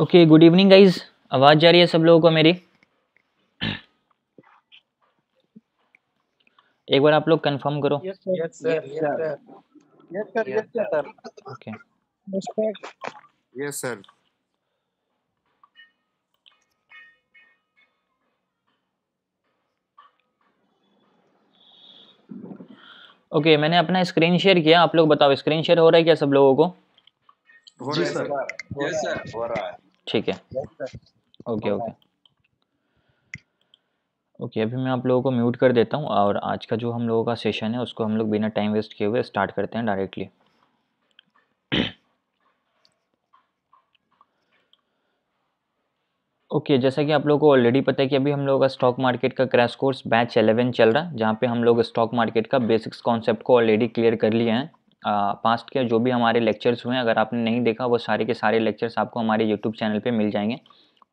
Okay good evening guys आवाज़ जा रही है सब लोगों को मेरी एक बार आप लोग कंफर्म करो ओके यस सर ओके मैंने अपना स्क्रीन शेयर किया आप लोग बताओ स्क्रीन शेयर हो रहा है क्या सब लोगों को ठीक है ओके ओके ओके अभी मैं आप लोगों को म्यूट कर देता हूँ और आज का जो हम लोगों का सेशन है उसको हम लोग बिना टाइम वेस्ट किए हुए स्टार्ट करते हैं डायरेक्टली ओके okay, जैसा कि आप लोगों को ऑलरेडी पता है कि अभी हम लोगों का स्टॉक मार्केट का क्रैश कोर्स बैच 11 चल रहा है जहाँ पे हम लोग स्टॉक मार्केट का बेसिक्स कॉन्सेप्ट को ऑलरेडी क्लियर कर लिए हैं पास्ट के जो भी हमारे लेक्चर्स हुए हैं अगर आपने नहीं देखा वो सारे के सारे लेक्चर्स आपको हमारे यूट्यूब चैनल पे मिल जाएंगे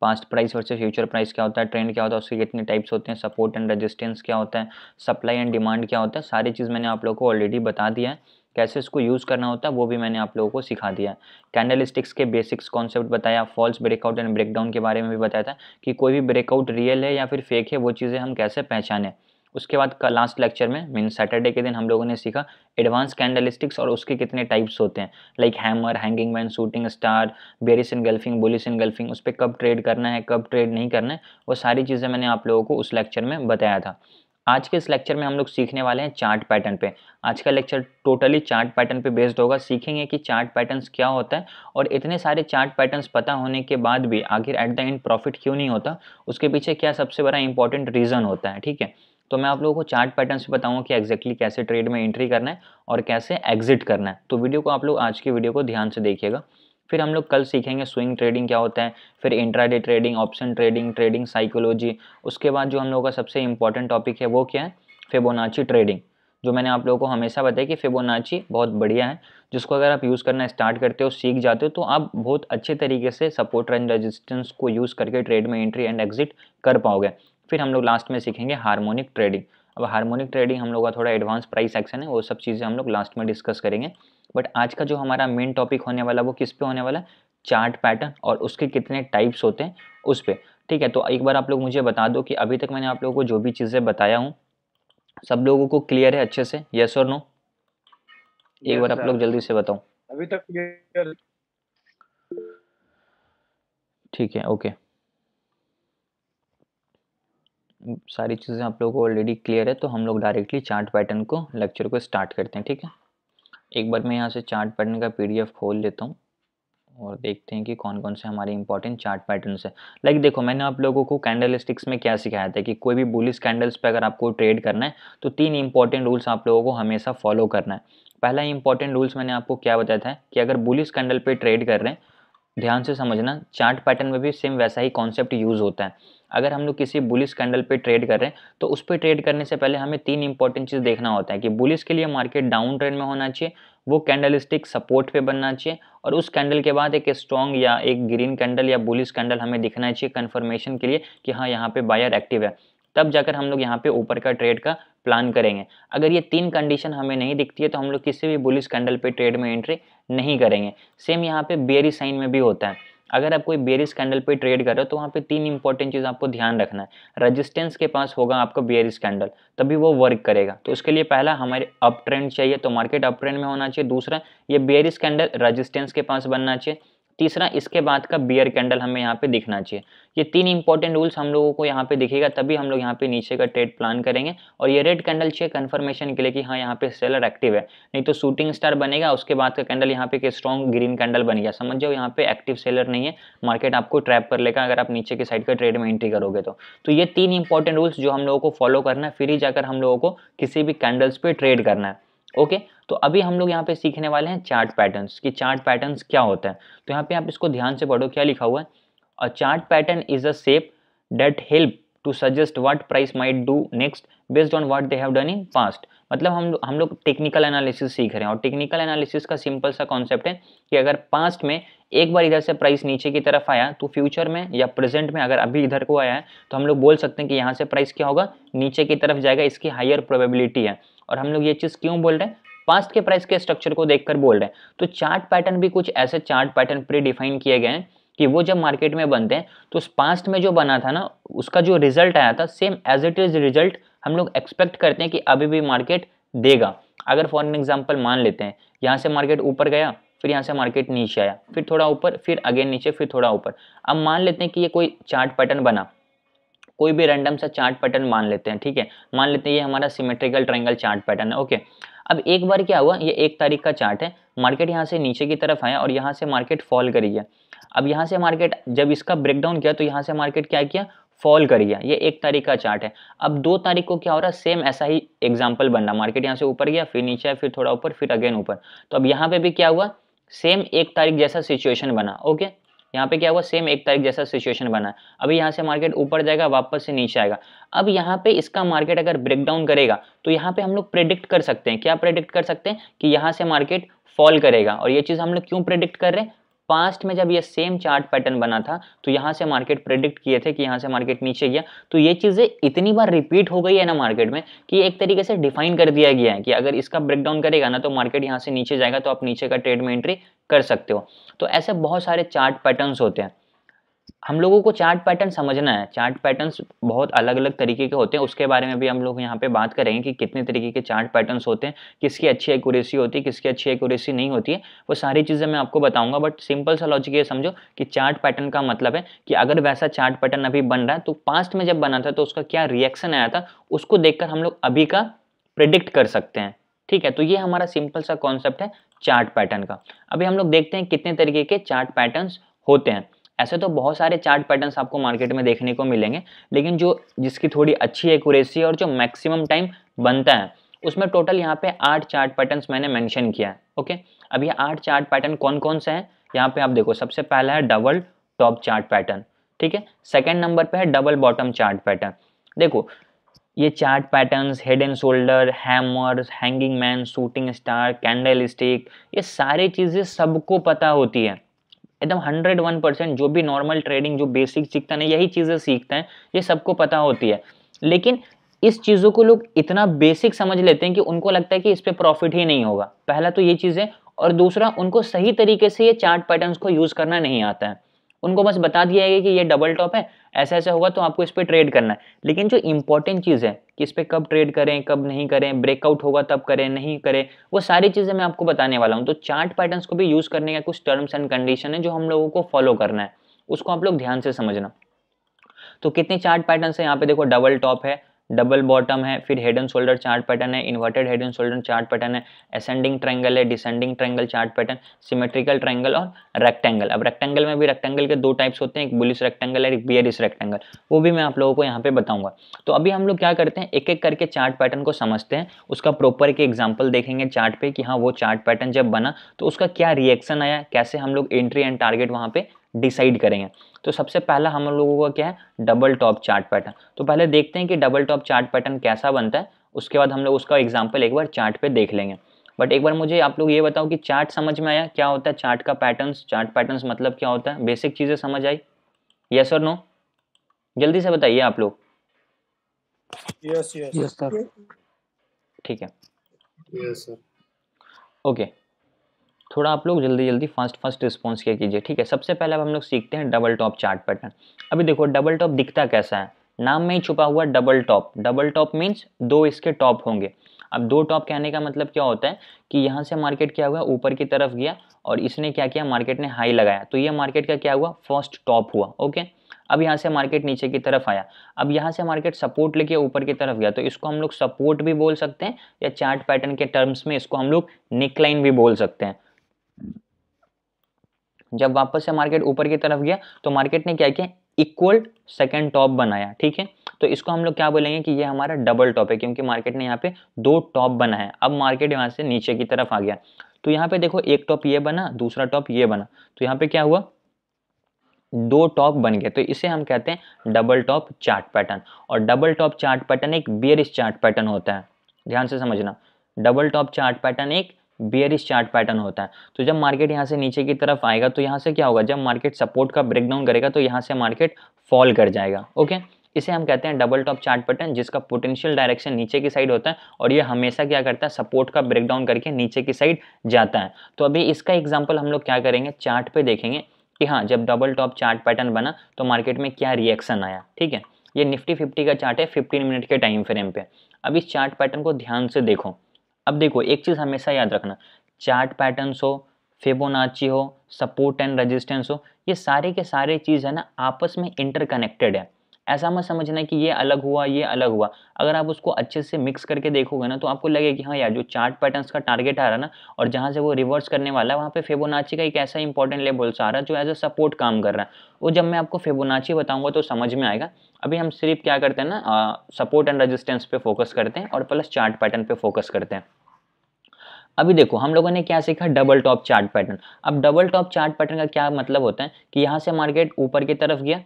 past price versus future price क्या होता है ट्रेंड क्या होता है उसके कितने टाइप्स होते हैं सपोर्ट एंड रेजिस्टेंस क्या होता है सप्लाई एंड डिमांड क्या होता है सारी चीज़ मैंने आप लोगों को ऑलरेडी बता दिया है कैसे इसको यूज़ करना होता है वो भी मैंने आप लोगों को सिखा दिया है कैंडल स्टिक्स के बेसिक्स कॉन्सेप्ट बताया फॉल्स ब्रेकआउट एंड ब्रेकडाउन के बारे में भी बताया था कि कोई भी ब्रेकआउट रियल है या फिर फेक है वो चीज़ें हम कैसे पहचानें उसके बाद का लास्ट लेक्चर में मीन सैटरडे के दिन हम लोगों ने सीखा एडवांस कैंडलिस्टिक्स और उसके कितने टाइप्स होते हैं like hammer hanging man shooting star bearish engulfing bullish engulfing उस पर कब ट्रेड करना है कब ट्रेड नहीं करना है वो सारी चीज़ें मैंने आप लोगों को उस लेक्चर में बताया था आज के इस लेक्चर में हम लोग सीखने वाले हैं चार्ट पैटर्न पे आज का लेक्चर टोटली चार्ट पैटर्न पे बेस्ड होगा सीखेंगे कि चार्ट पैटर्न्स क्या होता है और इतने सारे चार्ट पैटर्न्स पता होने के बाद भी आखिर एट द एंड प्रॉफिट क्यों नहीं होता उसके पीछे क्या सबसे बड़ा इंपॉर्टेंट रीज़न होता है ठीक है तो मैं आप लोगों को चार्ट पैटर्न से बताऊंगा कि एग्जैक्टली कैसे ट्रेड में एंट्री करना है और कैसे एग्जिट करना है तो वीडियो को आप लोग आज की वीडियो को ध्यान से देखिएगा फिर हम लोग कल सीखेंगे स्विंग ट्रेडिंग क्या होता है फिर intra trading option trading trading psychology उसके बाद जो हम लोगों का सबसे इंपॉर्टेंट टॉपिक है वो क्या है फेबोनाची ट्रेडिंग जो मैंने आप लोगों को हमेशा बताया कि फेबोनाची बहुत बढ़िया है जिसको अगर आप यूज़ करना स्टार्ट करते हो सीख जाते हो तो आप बहुत अच्छे तरीके से सपोर्ट एंड रेजिस्टेंस को यूज़ करके ट्रेड में एंट्री एंड एग्जिट कर पाओगे फिर हम लोग लास्ट में सीखेंगे हार्मोनिक ट्रेडिंग अब हार्मोनिक ट्रेडिंग हम लोग का थोड़ा एडवांस प्राइस एक्शन है वो सब चीज़ें हम लोग लास्ट में डिस्कस करेंगे बट आज का जो हमारा मेन टॉपिक होने वाला वो किस पे होने वाला है चार्ट पैटर्न और उसके कितने टाइप्स होते हैं उस पर ठीक है तो एक बार आप लोग मुझे बता दो कि अभी तक मैंने आप लोगों को जो भी चीज़ें बताया हूँ सब लोगों को क्लियर है अच्छे से यस और नो एक बार आप लोग जल्दी से बताओ अभी तक ठीक है ओके okay. सारी चीज़ें आप लोगों को ऑलरेडी क्लियर है तो हम लोग डायरेक्टली चार्ट पैटर्न को लेक्चर को स्टार्ट करते हैं ठीक है एक बार मैं यहाँ से चार्ट पैटर्न का पीडीएफ खोल लेता हूँ और देखते हैं कि कौन कौन से हमारे इंपॉर्टेंट चार्ट पैटर्न है लाइक देखो मैंने आप लोगों को कैंडल स्टिक्स में क्या सिखाया था कि कोई भी बुलिस कैंडल्स पर अगर आपको ट्रेड करना है तो तीन इंपॉर्टेंट रूल्स आप लोगों को हमेशा फॉलो करना है पहला इंपॉर्टेंट रूल्स मैंने आपको क्या बताया था कि अगर बुलिस कैंडल पे ट्रेड कर रहे हैं ध्यान से समझना चार्ट पैटर्न में भी सेम वैसा ही कॉन्सेप्ट यूज़ होता है अगर हम लोग किसी बुलिस कैंडल पे ट्रेड कर रहे हैं तो उस पर ट्रेड करने से पहले हमें तीन इंपॉर्टेंट चीज़ देखना होता है कि बुलिस के लिए मार्केट डाउन ट्रेंड में होना चाहिए वो कैंडल स्टिक सपोर्ट पे बनना चाहिए और उस कैंडल के बाद एक स्ट्रॉन्ग या एक ग्रीन कैंडल या बुलिस कैंडल हमें दिखना चाहिए कन्फर्मेशन के लिए कि हाँ यहाँ पर बायर एक्टिव है तब जाकर हम लोग यहाँ पे ऊपर का ट्रेड का प्लान करेंगे अगर ये तीन कंडीशन हमें नहीं दिखती है तो हम लोग किसी भी बुलिस कैंडल पे ट्रेड में एंट्री नहीं करेंगे सेम यहाँ पे बेरी साइन में भी होता है अगर आप कोई बेरिस कैंडल पे ट्रेड कर रहे हो तो वहाँ पे तीन इंपॉर्टेंट चीज़ आपको ध्यान रखना है रेजिस्टेंस के पास होगा आपका बेरिस कैंडल तभी वो वर्क करेगा तो उसके लिए पहला हमारे अप ट्रेंड चाहिए तो मार्केट अप ट्रेंड में होना चाहिए दूसरा ये बेरिस कैंडल रेजिस्टेंस के पास बनना चाहिए तीसरा इसके बाद का बियर कैंडल हमें यहाँ पे दिखना चाहिए ये तीन इंपॉर्टेंट रूल्स हम लोगों को यहाँ पे दिखेगा तभी हम लोग यहाँ पे नीचे का ट्रेड प्लान करेंगे और ये रेड कैंडल चाहिए कन्फर्मेशन के लिए कि हाँ यहाँ पे सेलर एक्टिव है नहीं तो शूटिंग स्टार बनेगा उसके बाद का कैंडल यहाँ पे स्ट्रॉन्ग ग्रीन कैंडल बन गया समझ जाओ यहाँ पे एक्टिव सेलर नहीं है मार्केट आपको ट्रैप कर लेगा अगर आप नीचे की साइड का ट्रेड में एंट्री करोगे तो।, तो ये तीन इंपॉर्टेंट रूल्स जो हम लोगों को फॉलो करना है फिर ही जाकर हम लोगों को किसी भी कैंडल्स पर ट्रेड करना है ओके तो अभी हम लोग यहाँ पे सीखने वाले हैं चार्ट पैटर्न्स कि चार्ट पैटर्न्स क्या होता है तो यहाँ पे आप इसको ध्यान से पढ़ो क्या लिखा हुआ है a chart pattern is a shape that help to suggest what price might do next based on what they have done in past मतलब हम हम लोग टेक्निकल एनालिसिस सीख रहे हैं और टेक्निकल एनालिसिस का सिंपल सा कॉन्सेप्ट है कि अगर पास्ट में एक बार इधर से प्राइस नीचे की तरफ आया तो फ्यूचर में या प्रेजेंट में अगर अभी इधर को आया है तो हम लोग बोल सकते हैं कि यहाँ से प्राइस क्या होगा नीचे की तरफ जाएगा इसकी हायर प्रोबेबिलिटी है और हम लोग ये चीज़ क्यों बोल रहे हैं पास्ट के प्राइस के स्ट्रक्चर को देखकर बोल रहे हैं तो चार्ट पैटर्न भी कुछ ऐसे चार्ट पैटर्न प्री डिफाइन किए गए हैं कि वो जब मार्केट में बनते हैं तो उस पास्ट में जो बना था ना उसका जो रिजल्ट आया था same as it is result हम लोग एक्सपेक्ट करते हैं कि अभी भी मार्केट देगा अगर फॉर एन एग्जाम्पल मान लेते हैं यहाँ से मार्केट ऊपर गया फिर यहाँ से मार्केट नीचे आया फिर थोड़ा ऊपर फिर अगेन नीचे फिर थोड़ा ऊपर अब मान लेते हैं कि ये कोई चार्ट पैटर्न बना कोई भी रैंडम सा चार्ट पैटर्न मान लेते हैं ठीक है मान लेते हैं ये हमारा सिमेट्रिकल ट्राइंगल चार्ट पैटर्न है ओके अब एक बार क्या हुआ ये एक तारीख का चार्ट है मार्केट यहाँ से नीचे की तरफ आया और यहाँ से मार्केट फॉल करी गया अब यहाँ से मार्केट जब इसका ब्रेकडाउन किया तो यहाँ से मार्केट क्या किया फॉल कर गया ये एक तारीख का चार्ट है अब दो तारीख को क्या हो रहा है सेम ऐसा ही एग्जाम्पल बन रहा मार्केट यहाँ से ऊपर गया फिर नीचे फिर थोड़ा ऊपर फिर अगेन ऊपर तो अब यहाँ पे भी क्या हुआ सेम एक तारीख जैसा सिचुएशन बना ओके यहाँ पे क्या हुआ सेम एक तारीख जैसा सिचुएशन बना है अभी यहाँ से मार्केट ऊपर जाएगा वापस से नीचे आएगा अब यहाँ पे इसका मार्केट अगर ब्रेकडाउन करेगा तो यहाँ पे हम लोग प्रेडिक्ट कर सकते हैं क्या प्रेडिक्ट कर सकते हैं कि यहाँ से मार्केट फॉल करेगा और ये चीज़ हम लोग क्यों प्रेडिक्ट कर रहे हैं पास्ट में जब ये सेम चार्ट पैटर्न बना था तो यहाँ से मार्केट प्रिडिक्ट किए थे कि यहाँ से मार्केट नीचे गया तो ये चीज़ें इतनी बार रिपीट हो गई है ना मार्केट में कि एक तरीके से डिफाइन कर दिया गया है कि अगर इसका ब्रेकडाउन करेगा ना तो मार्केट यहाँ से नीचे जाएगा तो आप नीचे का ट्रेड में एंट्री कर सकते हो तो ऐसे बहुत सारे चार्ट पैटर्न होते हैं हम लोगों को चार्ट पैटर्न समझना है चार्ट पैटर्न्स बहुत अलग अलग तरीके के होते हैं उसके बारे में भी हम लोग यहाँ पे बात करेंगे कि कितने तरीके के चार्ट पैटर्न्स होते हैं किसकी अच्छी एक्यूरेसी होती है किसकी अच्छी एक्यूरेसी नहीं होती है वो सारी चीज़ें मैं आपको बताऊंगा बट सिंपल सा लॉजिक ये समझो कि चार्ट पैटर्न का मतलब है कि अगर वैसा चार्ट पैटर्न अभी बन रहा है तो पास्ट में जब बना था तो उसका क्या रिएक्शन आया था उसको देखकर हम लोग अभी का प्रिडिक्ट कर सकते हैं ठीक है तो ये हमारा सिंपल सा कॉन्सेप्ट है चार्ट पैटर्न का अभी हम लोग देखते हैं कितने तरीके के चार्ट पैटर्न होते हैं ऐसे तो बहुत सारे चार्ट पैटर्न्स आपको मार्केट में देखने को मिलेंगे लेकिन जो जिसकी थोड़ी अच्छी एक्यूरेसी और जो मैक्सिमम टाइम बनता है उसमें टोटल यहाँ पे आठ चार्ट पैटर्न्स मैंने मेंशन किया है ओके अब ये आठ चार्ट पैटर्न कौन कौन से हैं यहाँ पे आप देखो सबसे पहला है डबल टॉप चार्ट पैटर्न ठीक है सेकेंड नंबर पे है डबल बॉटम चार्ट पैटर्न देखो ये chart patterns head and shoulder hammers hanging man shooting star candlestick ये सारी चीज़ें सबको पता होती है एकदम हंड्रेड वन परसेंट जो भी नॉर्मल ट्रेडिंग जो बेसिक सीखता है यही चीज़ें सीखते हैं ये सबको पता होती है लेकिन इस चीज़ों को लोग इतना बेसिक समझ लेते हैं कि उनको लगता है कि इस पर प्रॉफिट ही नहीं होगा पहला तो ये चीज़ें और दूसरा उनको सही तरीके से ये चार्ट पैटर्न्स को यूज़ करना नहीं आता है उनको बस बता दिया गया कि ये डबल टॉप है ऐसा ऐसा होगा तो आपको इस पर ट्रेड करना है लेकिन जो इंपॉर्टेंट चीज़ है कि इस पर कब ट्रेड करें कब नहीं करें ब्रेकआउट होगा तब करें नहीं करें वो सारी चीज़ें मैं आपको बताने वाला हूँ तो चार्ट पैटर्न को भी यूज़ करने का कुछ टर्म्स एंड कंडीशन है जो हम लोगों को फॉलो करना है उसको आप लोग ध्यान से समझना तो कितने चार्ट पैटर्न है यहाँ पे देखो डबल टॉप है डबल बॉटम है फिर head and shoulder chart pattern है inverted head and shoulder chart pattern है असेंडिंग ट्रैंगल है descending triangle chart pattern symmetrical triangle और रेक्टेंगल अब रेक्टेंगल में भी रेक्टेंगल के दो टाइप्स होते हैं एक बुलिस रेक्टेंगल है एक बियरिस रेक्टेंगल वो भी मैं आप लोगों को यहाँ पे बताऊंगा तो अभी हम लोग क्या करते हैं एक एक करके चार्ट पैटर्न को समझते हैं उसका प्रॉपर एक एग्जाम्पल देखेंगे चार्ट पे कि हाँ वो चार्ट पैटर्न जब बना तो उसका क्या रिएक्शन आया कैसे हम लोग एंट्री एंड टारगेट वहाँ पे डिसाइड करेंगे तो सबसे पहला हम लोगों का क्या है डबल टॉप चार्ट पैटर्न तो पहले देखते हैं कि डबल टॉप चार्ट पैटर्न कैसा बनता है उसके बाद हम लोग उसका एग्जाम्पल एक बार चार्ट पे देख लेंगे बट एक बार मुझे आप लोग ये बताओ कि चार्ट समझ में आया क्या होता है चार्ट का पैटर्न्स चार्ट पैटर्न्स मतलब क्या होता है बेसिक चीज़ें समझ आई यस और नो जल्दी से बताइए आप लोग यस यस सर ठीक है यस सर ओके थोड़ा आप लोग जल्दी जल्दी फास्ट फास्ट रिस्पॉन्स किया कीजिए ठीक है सबसे पहले अब हम लोग सीखते हैं डबल टॉप चार्ट पैटर्न अभी देखो डबल टॉप दिखता कैसा है नाम में ही छुपा हुआ double top double top means दो इसके टॉप होंगे अब दो टॉप कहने का मतलब क्या होता है कि यहाँ से मार्केट क्या हुआ ऊपर की तरफ गया और इसने क्या किया मार्केट ने हाई लगाया तो ये मार्केट का क्या हुआ फर्स्ट टॉप हुआ ओके अब यहाँ से मार्केट नीचे की तरफ आया अब यहाँ से मार्केट सपोर्ट लेके ऊपर की तरफ गया तो इसको हम लोग सपोर्ट भी बोल सकते हैं या चार्ट पैटर्न के टर्म्स में इसको हम लोग नेकलाइन भी बोल सकते हैं जब वापस से मार्केट ऊपर की तरफ गया तो मार्केट ने क्या किया इक्वल सेकेंड टॉप बनाया ठीक है तो इसको हम लोग क्या बोलेंगे कि ये हमारा डबल टॉप है क्योंकि मार्केट ने यहाँ पे दो टॉप बनाया अब मार्केट यहाँ से नीचे की तरफ आ गया तो यहाँ पे देखो एक टॉप ये बना दूसरा टॉप ये बना तो यहाँ पे क्या हुआ दो टॉप बन गए तो इसे हम कहते हैं डबल टॉप चार्ट पैटर्न और डबल टॉप चार्ट पैटर्न एक बियरिस चार्ट पैटर्न होता है ध्यान से समझना डबल टॉप चार्ट पैटर्न एक बियरिश चार्ट पैटर्न होता है तो जब मार्केट यहाँ से नीचे की तरफ आएगा तो यहाँ से क्या होगा जब मार्केट सपोर्ट का ब्रेकडाउन करेगा तो यहाँ से मार्केट फॉल कर जाएगा ओके इसे हम कहते हैं डबल टॉप चार्ट पैटर्न जिसका पोटेंशियल डायरेक्शन नीचे की साइड होता है और ये हमेशा क्या करता है सपोर्ट का ब्रेकडाउन करके नीचे की साइड जाता है तो अभी इसका एग्जाम्पल हम लोग क्या करेंगे चार्ट पे देखेंगे कि हाँ जब डबल टॉप चार्ट पैटर्न बना तो मार्केट में क्या रिएक्शन आया ठीक है ये निफ्टी फिफ्टी का चार्ट है फिफ्टीन मिनट के टाइम फ्रेम पे अब इस चार्ट पैटर्न को ध्यान से देखो अब देखो एक चीज़ हमेशा याद रखना चार्ट पैटर्नस हो फेबोनाची हो सपोर्ट एंड रेजिस्टेंस हो ये सारे के सारे चीज़ है ना आपस में इंटरकनेक्टेड है ऐसा मत समझना कि ये अलग हुआ ये अलग हुआ अगर आप उसको अच्छे से मिक्स करके देखोगे ना तो आपको लगे कि हाँ यार जो चार्ट पैटर्न्स का टारगेट आ रहा ना और जहाँ से वो रिवर्स करने वाला है वहाँ पे फेबोनाची का एक ऐसा इंपॉर्टेंट लेवल्स आ रहा है जो एज अ सपोर्ट काम कर रहा है वो जब मैं आपको फेबोनाची बताऊँगा तो समझ में आएगा अभी हम सिर्फ क्या करते हैं ना सपोर्ट एंड रजिस्टेंस पे फोकस करते हैं और प्लस चार्ट पैटर्न पे फोकस करते हैं अभी देखो हम लोगों ने क्या सीखा डबल टॉप चार्ट पैटर्न अब डबल टॉप चार्ट पैटर्न का क्या मतलब होता है कि यहाँ से मार्केट ऊपर की तरफ गया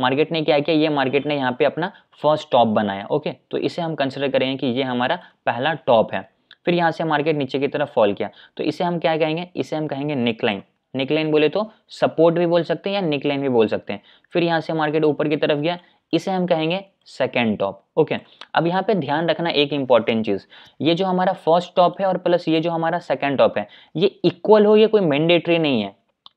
मार्केट ने क्या किया ये मार्केट ने यहाँ पे अपना फर्स्ट टॉप बनाया ओके तो इसे हम कंसिडर करेंगे कि ये हमारा पहला टॉप है फिर यहाँ से मार्केट नीचे की तरफ फॉल किया तो इसे हम क्या कहेंगे इसे हम कहेंगे निकलाइन निकलाइन बोले तो सपोर्ट भी बोल सकते हैं या निकलाइन भी बोल सकते हैं फिर यहाँ से मार्केट ऊपर की तरफ गया इसे हम कहेंगे सेकेंड टॉप ओके अब यहाँ पे ध्यान रखना एक इंपॉर्टेंट चीज़ ये जो हमारा फर्स्ट टॉप है और प्लस ये जो हमारा सेकेंड टॉप है ये इक्वल हो ये कोई मैंडेटरी नहीं है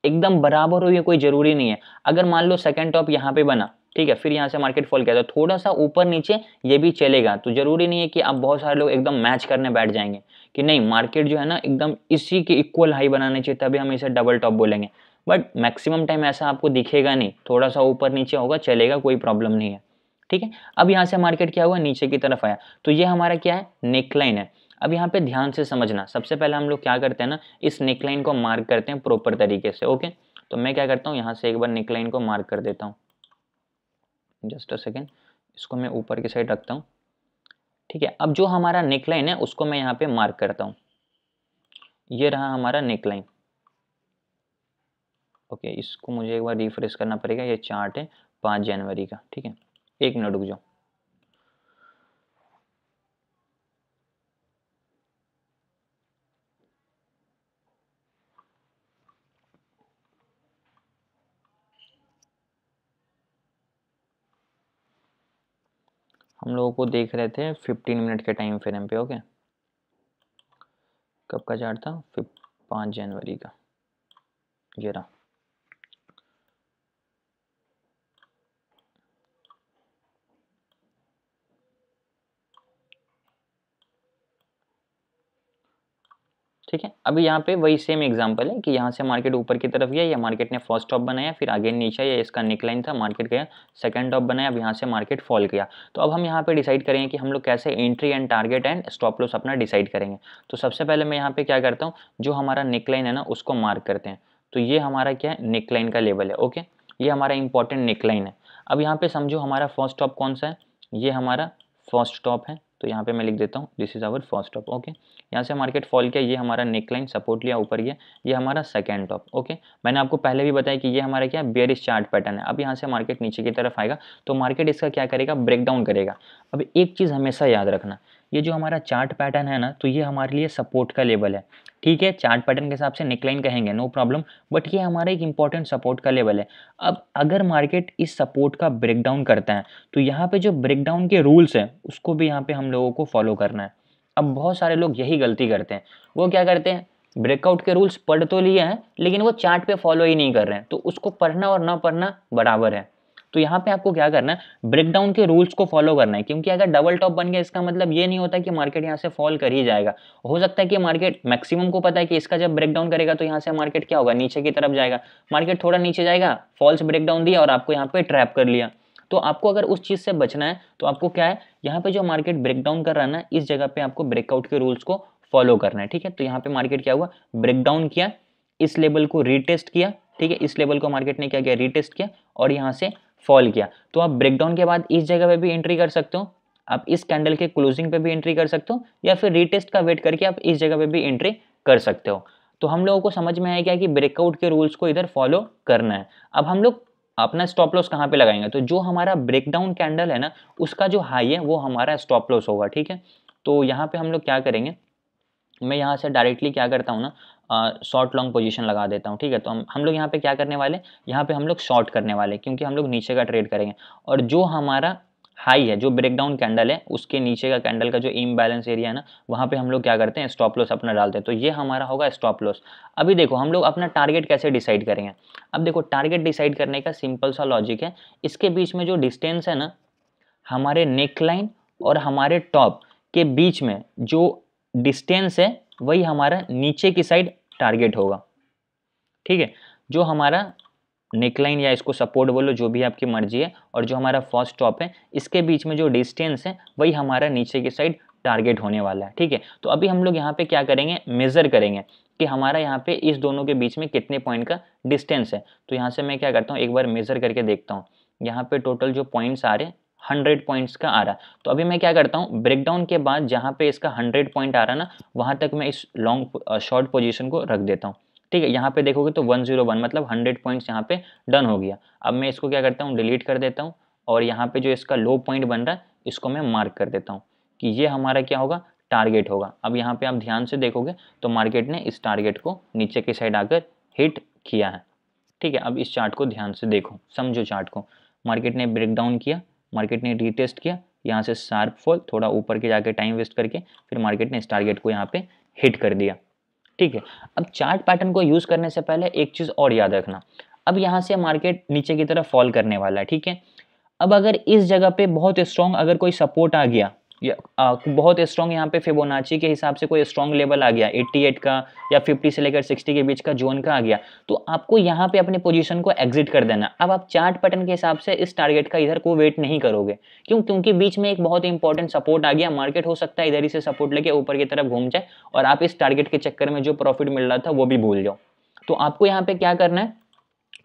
एकदम बराबर हो ये कोई जरूरी नहीं है अगर मान लो सेकेंड टॉप यहाँ पे बना ठीक है फिर यहाँ से मार्केट फॉल किया तो थोड़ा सा ऊपर नीचे ये भी चलेगा तो जरूरी नहीं है कि आप बहुत सारे लोग एकदम मैच करने बैठ जाएंगे कि नहीं मार्केट जो है ना एकदम इसी के इक्वल हाई बनाने चाहिए तभी हम इसे डबल टॉप बोलेंगे बट मैक्सिमम टाइम ऐसा आपको दिखेगा नहीं थोड़ा सा ऊपर नीचे होगा चलेगा कोई प्रॉब्लम नहीं है ठीक है अब यहाँ से मार्केट क्या हुआ नीचे की तरफ आया तो ये हमारा क्या है नेकलाइन है अब यहाँ पे ध्यान से समझना सबसे पहले हम लोग क्या करते हैं ना इस नेकलाइन को मार्क करते हैं प्रॉपर तरीके से ओके तो मैं क्या करता हूँ यहाँ से एक बार नेकलाइन को मार्क कर देता हूँ जस्ट अ सेकेंड इसको मैं ऊपर की साइड रखता हूँ ठीक है अब जो हमारा नेकलाइन है उसको मैं यहाँ पे मार्क करता हूँ ये रहा हमारा नेकलाइन ओके इसको मुझे एक बार रिफ्रेश करना पड़ेगा ये चार्ट है पाँच जनवरी का ठीक है एक मिनट रुक जाओ हम लोगों को देख रहे थे फिफ्टीन मिनट के टाइम फ्रेम पे ओके कब का चार्ट था पाँच जनवरी का ये ठीक है अभी यहाँ पे वही सेम एग्जांपल है कि यहाँ से मार्केट ऊपर की तरफ गया या मार्केट ने फर्स्ट टॉप बनाया फिर आगे नीचे या इसका निकलाइन था मार्केट गया सेकंड टॉप बनाया अब यहाँ से मार्केट फॉल किया तो अब हम यहाँ पे डिसाइड करेंगे कि हम लोग कैसे entry and target and stop loss अपना डिसाइड करेंगे तो सबसे पहले मैं यहाँ पे क्या करता हूँ जो हमारा निकलाइन है ना उसको मार्क करते हैं तो ये हमारा क्या है निकलाइन का लेवल है ओके ये हमारा इंपॉर्टेंट निकलाइन है अब यहाँ पे समझो हमारा फर्स्ट टॉप कौन सा है ये हमारा फर्स्ट टॉप है तो यहाँ पे मैं लिख देता हूँ this is our first top okay यहाँ से मार्केट फॉल किया ये हमारा नेकलाइन सपोर्ट लिया ऊपर गया ये हमारा सेकेंड टॉप ओके मैंने आपको पहले भी बताया कि ये हमारा क्या बेरिस चार्ट पैटर्न है अब यहाँ से मार्केट नीचे की तरफ आएगा तो मार्केट इसका क्या करेगा ब्रेक डाउन करेगा अब एक चीज़ हमेशा याद रखना ये जो हमारा चार्ट पैटर्न है ना तो ये हमारे लिए सपोर्ट का लेवल है ठीक है चार्ट पैटर्न के हिसाब से निकलाइन कहेंगे नो प्रॉब्लम बट ये हमारा एक इंपॉर्टेंट सपोर्ट का लेवल है अब अगर मार्केट इस सपोर्ट का ब्रेकडाउन करता है तो यहाँ पे जो ब्रेकडाउन के रूल्स हैं उसको भी यहाँ पे हम लोगों को फॉलो करना है अब बहुत सारे लोग यही गलती करते हैं वो क्या करते हैं ब्रेकआउट के रूल्स पढ़ तो लिए हैं लेकिन वो चार्ट पे फॉलो ही नहीं कर रहे हैं तो उसको पढ़ना और ना पढ़ना बराबर है तो यहाँ पे आपको क्या करना है ब्रेकडाउन के रूल्स को फॉलो करना है क्योंकि अगर डबल टॉप बन गया इसका मतलब ये नहीं होता कि मार्केट यहाँ से फॉल कर ही जाएगा हो सकता है कि मार्केट मैक्सिमम को पता है कि इसका जब ब्रेकडाउन करेगा तो यहाँ से मार्केट क्या होगा नीचे की तरफ जाएगा मार्केट थोड़ा नीचे जाएगा फॉल्स ब्रेकडाउन दिया और आपको यहाँ पे ट्रैप कर लिया तो आपको अगर उस चीज़ से बचना है तो आपको क्या है यहाँ पे जो मार्केट ब्रेकडाउन कर रहा है ना इस जगह पे आपको ब्रेकआउट के रूल्स को फॉलो करना है ठीक है तो यहाँ पे मार्केट क्या हुआ ब्रेकडाउन किया इस लेवल को रीटेस्ट किया ठीक है इस लेवल को मार्केट ने क्या किया रीटेस्ट किया और यहाँ से फॉल किया तो आप ब्रेकडाउन के बाद इस जगह पे भी एंट्री कर सकते हो आप इस कैंडल के क्लोजिंग पे भी एंट्री कर सकते हो या फिर रीटेस्ट का वेट करके आप इस जगह पे भी एंट्री कर सकते हो तो हम लोगों को समझ में आया क्या कि ब्रेकआउट के रूल्स को इधर फॉलो करना है अब हम लोग अपना स्टॉप लॉस कहाँ पे लगाएंगे तो जो हमारा ब्रेकडाउन कैंडल है ना उसका जो हाई है वो हमारा स्टॉप लॉस होगा ठीक है तो यहाँ पे हम लोग क्या करेंगे मैं यहाँ से डायरेक्टली क्या करता हूँ ना शॉर्ट लॉन्ग पोजीशन लगा देता हूँ ठीक है तो हम हम लोग यहाँ पे क्या करने वाले यहाँ पे हम लोग शॉर्ट करने वाले क्योंकि हम लोग नीचे का ट्रेड करेंगे और जो हमारा हाई है जो ब्रेकडाउन कैंडल है उसके नीचे का कैंडल का जो इम्बैलेंस एरिया है ना वहाँ पे हम लोग क्या करते हैं स्टॉप लॉस अपना डालते हैं तो ये हमारा होगा स्टॉप लॉस अभी देखो हम लोग अपना टारगेट कैसे डिसाइड करेंगे अब देखो टारगेट डिसाइड करने का सिंपल सा लॉजिक है इसके बीच में जो डिस्टेंस है ना हमारे नेक लाइन और हमारे टॉप के बीच में जो डिस्टेंस है वही हमारा नीचे की साइड टारगेट होगा ठीक है जो हमारा नेकलाइन या इसको सपोर्ट बोलो जो भी आपकी मर्जी है और जो हमारा फर्स्ट टॉप है इसके बीच में जो डिस्टेंस है वही हमारा नीचे की साइड टारगेट होने वाला है ठीक है तो अभी हम लोग यहाँ पे क्या करेंगे मेज़र करेंगे कि हमारा यहाँ पे इस दोनों के बीच में कितने पॉइंट का डिस्टेंस है तो यहाँ से मैं क्या करता हूँ एक बार मेज़र करके देखता हूँ यहाँ पे टोटल जो पॉइंट्स आ रहे हैं हंड्रेड पॉइंट्स का आ रहा तो अभी मैं क्या करता हूँ ब्रेकडाउन के बाद जहाँ पे इसका हंड्रेड पॉइंट आ रहा ना वहाँ तक मैं इस लॉन्ग शॉर्ट पोजिशन को रख देता हूँ ठीक है यहाँ पे देखोगे तो वन जीरो वन मतलब हंड्रेड पॉइंट्स यहाँ पे डन हो गया अब मैं इसको क्या करता हूँ डिलीट कर देता हूँ और यहाँ पे जो इसका लो पॉइंट बन रहा है इसको मैं मार्क कर देता हूँ कि ये हमारा क्या होगा टारगेट होगा अब यहाँ पे आप ध्यान से देखोगे तो मार्केट ने इस टारगेट को नीचे की साइड आकर हिट किया है ठीक है अब इस चार्ट को ध्यान से देखो समझो चार्ट को मार्केट ने ब्रेकडाउन किया मार्केट ने रीटेस्ट किया यहाँ से शार्प फॉल थोड़ा ऊपर के जाके टाइम वेस्ट करके फिर मार्केट ने इस टारगेट को यहाँ पे हिट कर दिया ठीक है अब चार्ट पैटर्न को यूज़ करने से पहले एक चीज़ और याद रखना अब यहाँ से मार्केट नीचे की तरफ फॉल करने वाला है ठीक है अब अगर इस जगह पे बहुत स्ट्रॉन्ग अगर कोई सपोर्ट आ गया या बहुत स्ट्रॉन्ग यहाँ पे फिबोनाची के हिसाब से कोई स्ट्रॉन्ग लेवल आ गया 88 का या 50 से लेकर 60 के बीच का जोन का आ गया तो आपको यहाँ पे अपने पोजीशन को एग्जिट कर देना अब आप चार्ट पैटर्न के हिसाब से इस टारगेट का इधर को वेट नहीं करोगे क्यों क्योंकि बीच में एक बहुत इंपॉर्टेंट सपोर्ट आ गया मार्केट हो सकता है इधर ही से सपोर्ट लेके ऊपर की तरफ घूम जाए और आप इस टारगेट के चक्कर में जो प्रॉफिट मिल रहा था वो भी भूल जाओ तो आपको यहाँ पे क्या करना है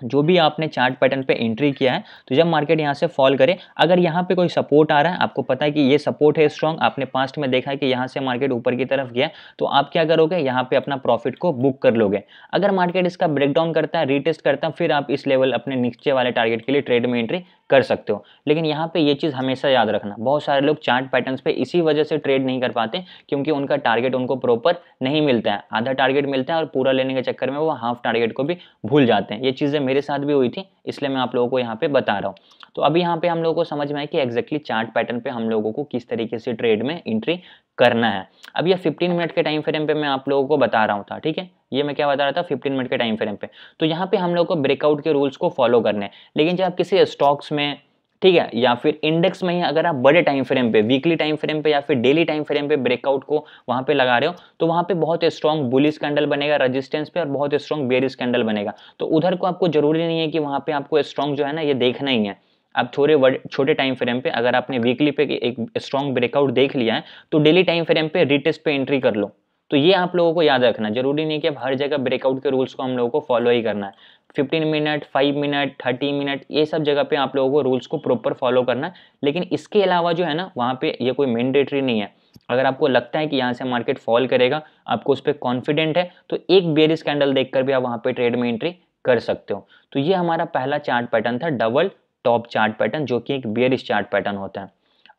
जो भी आपने चार्ट पैटर्न पे एंट्री किया है तो जब मार्केट यहाँ से फॉल करे अगर यहाँ पे कोई सपोर्ट आ रहा है आपको पता है कि ये सपोर्ट है स्ट्रॉन्ग आपने पास्ट में देखा है कि यहाँ से मार्केट ऊपर की तरफ गया तो आप क्या करोगे यहाँ पे अपना प्रॉफिट को बुक कर लोगे अगर मार्केट इसका ब्रेकडाउन करता है रिटेस्ट करता है फिर आप इस लेवल अपने नीचे वाले टारगेट के लिए ट्रेड में एंट्री कर सकते हो लेकिन यहाँ पे ये चीज़ हमेशा याद रखना बहुत सारे लोग चार्ट पैटर्न्स पे इसी वजह से ट्रेड नहीं कर पाते क्योंकि उनका टारगेट उनको प्रॉपर नहीं मिलता है आधा टारगेट मिलता है और पूरा लेने के चक्कर में वो हाफ टारगेट को भी भूल जाते हैं ये चीज़ें मेरे साथ भी हुई थी इसलिए मैं आप लोगों को यहाँ पे बता रहा हूँ तो अभी यहाँ पे हम लोगों को समझ में आए कि एक्जैक्टली चार्ट पैटर्न पर हम लोगों को किस तरीके से ट्रेड में एंट्री करना है अब यह फिफ्टीन मिनट के टाइम फ्रेम पर मैं आप लोगों को बता रहा हूँ था ठीक है ये मैं क्या बता रहा था फिफ्टीन मिनट के टाइम फ्रेम पे तो यहाँ पे हम लोग को ब्रेकआउट के रूल्स को फॉलो करने हैं लेकिन जब आप किसी स्टॉक्स में ठीक है या फिर इंडेक्स में ही अगर आप बड़े टाइम फ्रेम पे वीकली टाइम फ्रेम पे या फिर डेली टाइम फ्रेम पे ब्रेकआउट को वहाँ पे लगा रहे हो तो वहाँ पे बहुत स्ट्रॉन्ग बुलिस कैंडल बनेगा रेजिस्टेंस पे और बहुत स्ट्रॉन्ग बेरिस कैंडल बनेगा तो उधर को आपको जरूरी नहीं है कि वहाँ पे आपको स्ट्रॉन्ग जो है ना ये देखना ही है आप थोड़े छोटे टाइम फ्रेम पे अगर आपने वीकली पे एक स्ट्रॉन्ग ब्रेकआउट देख लिया है तो डेली टाइम फ्रेम पे रिटेस्ट पे एंट्री कर लो तो ये आप लोगों को याद रखना जरूरी नहीं कि अब हर जगह ब्रेकआउट के रूल्स को हम लोगों को फॉलो ही करना है fifteen minute five minute thirty minute ये सब जगह पे आप लोगों को रूल्स को प्रॉपर फॉलो करना है लेकिन इसके अलावा जो है ना वहाँ पे ये कोई मैंडेटरी नहीं है अगर आपको लगता है कि यहाँ से मार्केट फॉल करेगा आपको उस पर कॉन्फिडेंट है तो एक बेरिस कैंडल देख भी आप वहाँ पर ट्रेड में एंट्री कर सकते हो तो ये हमारा पहला चार्ट पैटर्न था डबल टॉप चार्ट पैटर्न जो कि एक बेरिस चार्ट पैटर्न होता है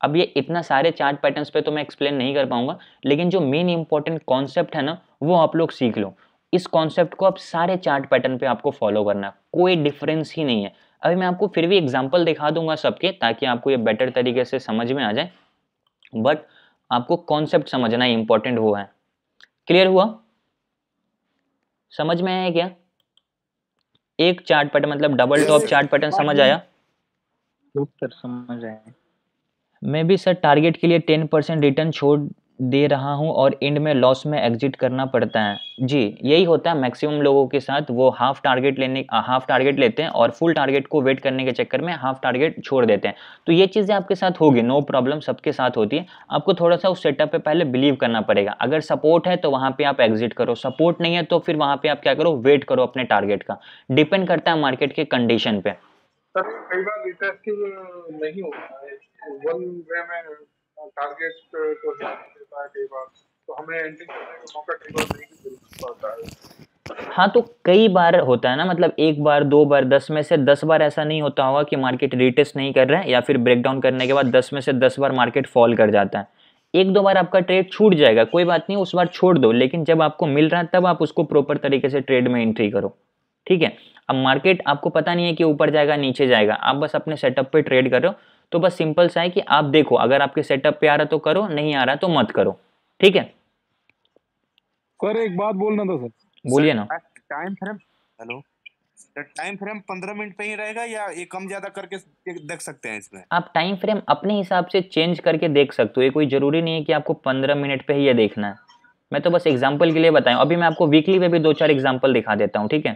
अब ये इतना सारे चार्ट पैटर्न्स पे तो मैं एक्सप्लेन नहीं कर पाऊंगा लेकिन जो मेन इंपॉर्टेंट कॉन्सेप्ट है ना वो आप लोग सीख लो इस कॉन्सेप्ट को आप सारे चार्ट पैटर्न पे आपको फॉलो करना कोई डिफरेंस ही नहीं है अभी मैं आपको फिर भी एग्जाम्पल दिखा दूंगा सबके ताकि आपको ये बेटर तरीके से समझ में आ जाए बट आपको कॉन्सेप्ट समझना इंपॉर्टेंट वो है क्लियर हुआ समझ में आया क्या एक चार्ट पैटर्न मतलब डबल टॉप चार्ट पैटर्न समझ आया समझ आया मैं भी सर टारगेट के लिए टेन परसेंट रिटर्न छोड़ दे रहा हूँ और एंड में लॉस में एग्जिट करना पड़ता है जी यही होता है मैक्सिमम लोगों के साथ वो हाफ टारगेट लेने हाफ टारगेट लेते हैं और फुल टारगेट को वेट करने के चक्कर में हाफ टारगेट छोड़ देते हैं तो ये चीज़ें आपके साथ होगी नो प्रॉब्लम सबके साथ होती है आपको थोड़ा सा उस सेटअप पर पहले बिलीव करना पड़ेगा अगर सपोर्ट है तो वहाँ पर आप एग्जिट करो सपोर्ट नहीं है तो फिर वहाँ पर आप क्या करो वेट करो अपने टारगेट का डिपेंड करता है मार्केट के कंडीशन पर सर कई बार रिटर्न नहीं होता वन वे में टारगेट तो ध्यान देता है कई बार तो हमें एंट्री करने का मौका कई बार नहीं मिल पाता है हाँ तो कई बार होता है ना मतलब एक बार दो बार दस में से दस बार ऐसा नहीं होता होगा कि मार्केट रिटेस्ट नहीं कर रहा है या फिर ब्रेकडाउन करने के बाद दस में से दस बार मार्केट फॉल कर जाता है एक दो बार आपका ट्रेड छूट जाएगा कोई बात नहीं उस बार छोड़ दो लेकिन जब आपको मिल रहा है तब आप उसको प्रॉपर तरीके से ट्रेड में एंट्री करो ठीक है अब मार्केट आपको पता नहीं है कि ऊपर जाएगा नीचे जाएगा आप बस अपने सेटअप पर ट्रेड करो तो बस सिंपल सा है कि आप देखो अगर आपके सेटअप पे आ रहा तो करो नहीं आ रहा तो मत करो ठीक है सर एक बात बोलना था सर बोलिए ना time frame hello time frame पंद्रह मिनट पे ही रहेगा या ये कम ज्यादा करके देख सकते हैं इसमें आप टाइम फ्रेम अपने हिसाब से चेंज करके देख सकते हो ये कोई जरूरी नहीं है कि आपको पंद्रह मिनट पे ही ये देखना है मैं तो बस एग्जाम्पल के लिए बताया अभी मैं आपको वीकली में भी दो चार एग्जाम्पल दिखा देता हूँ ठीक है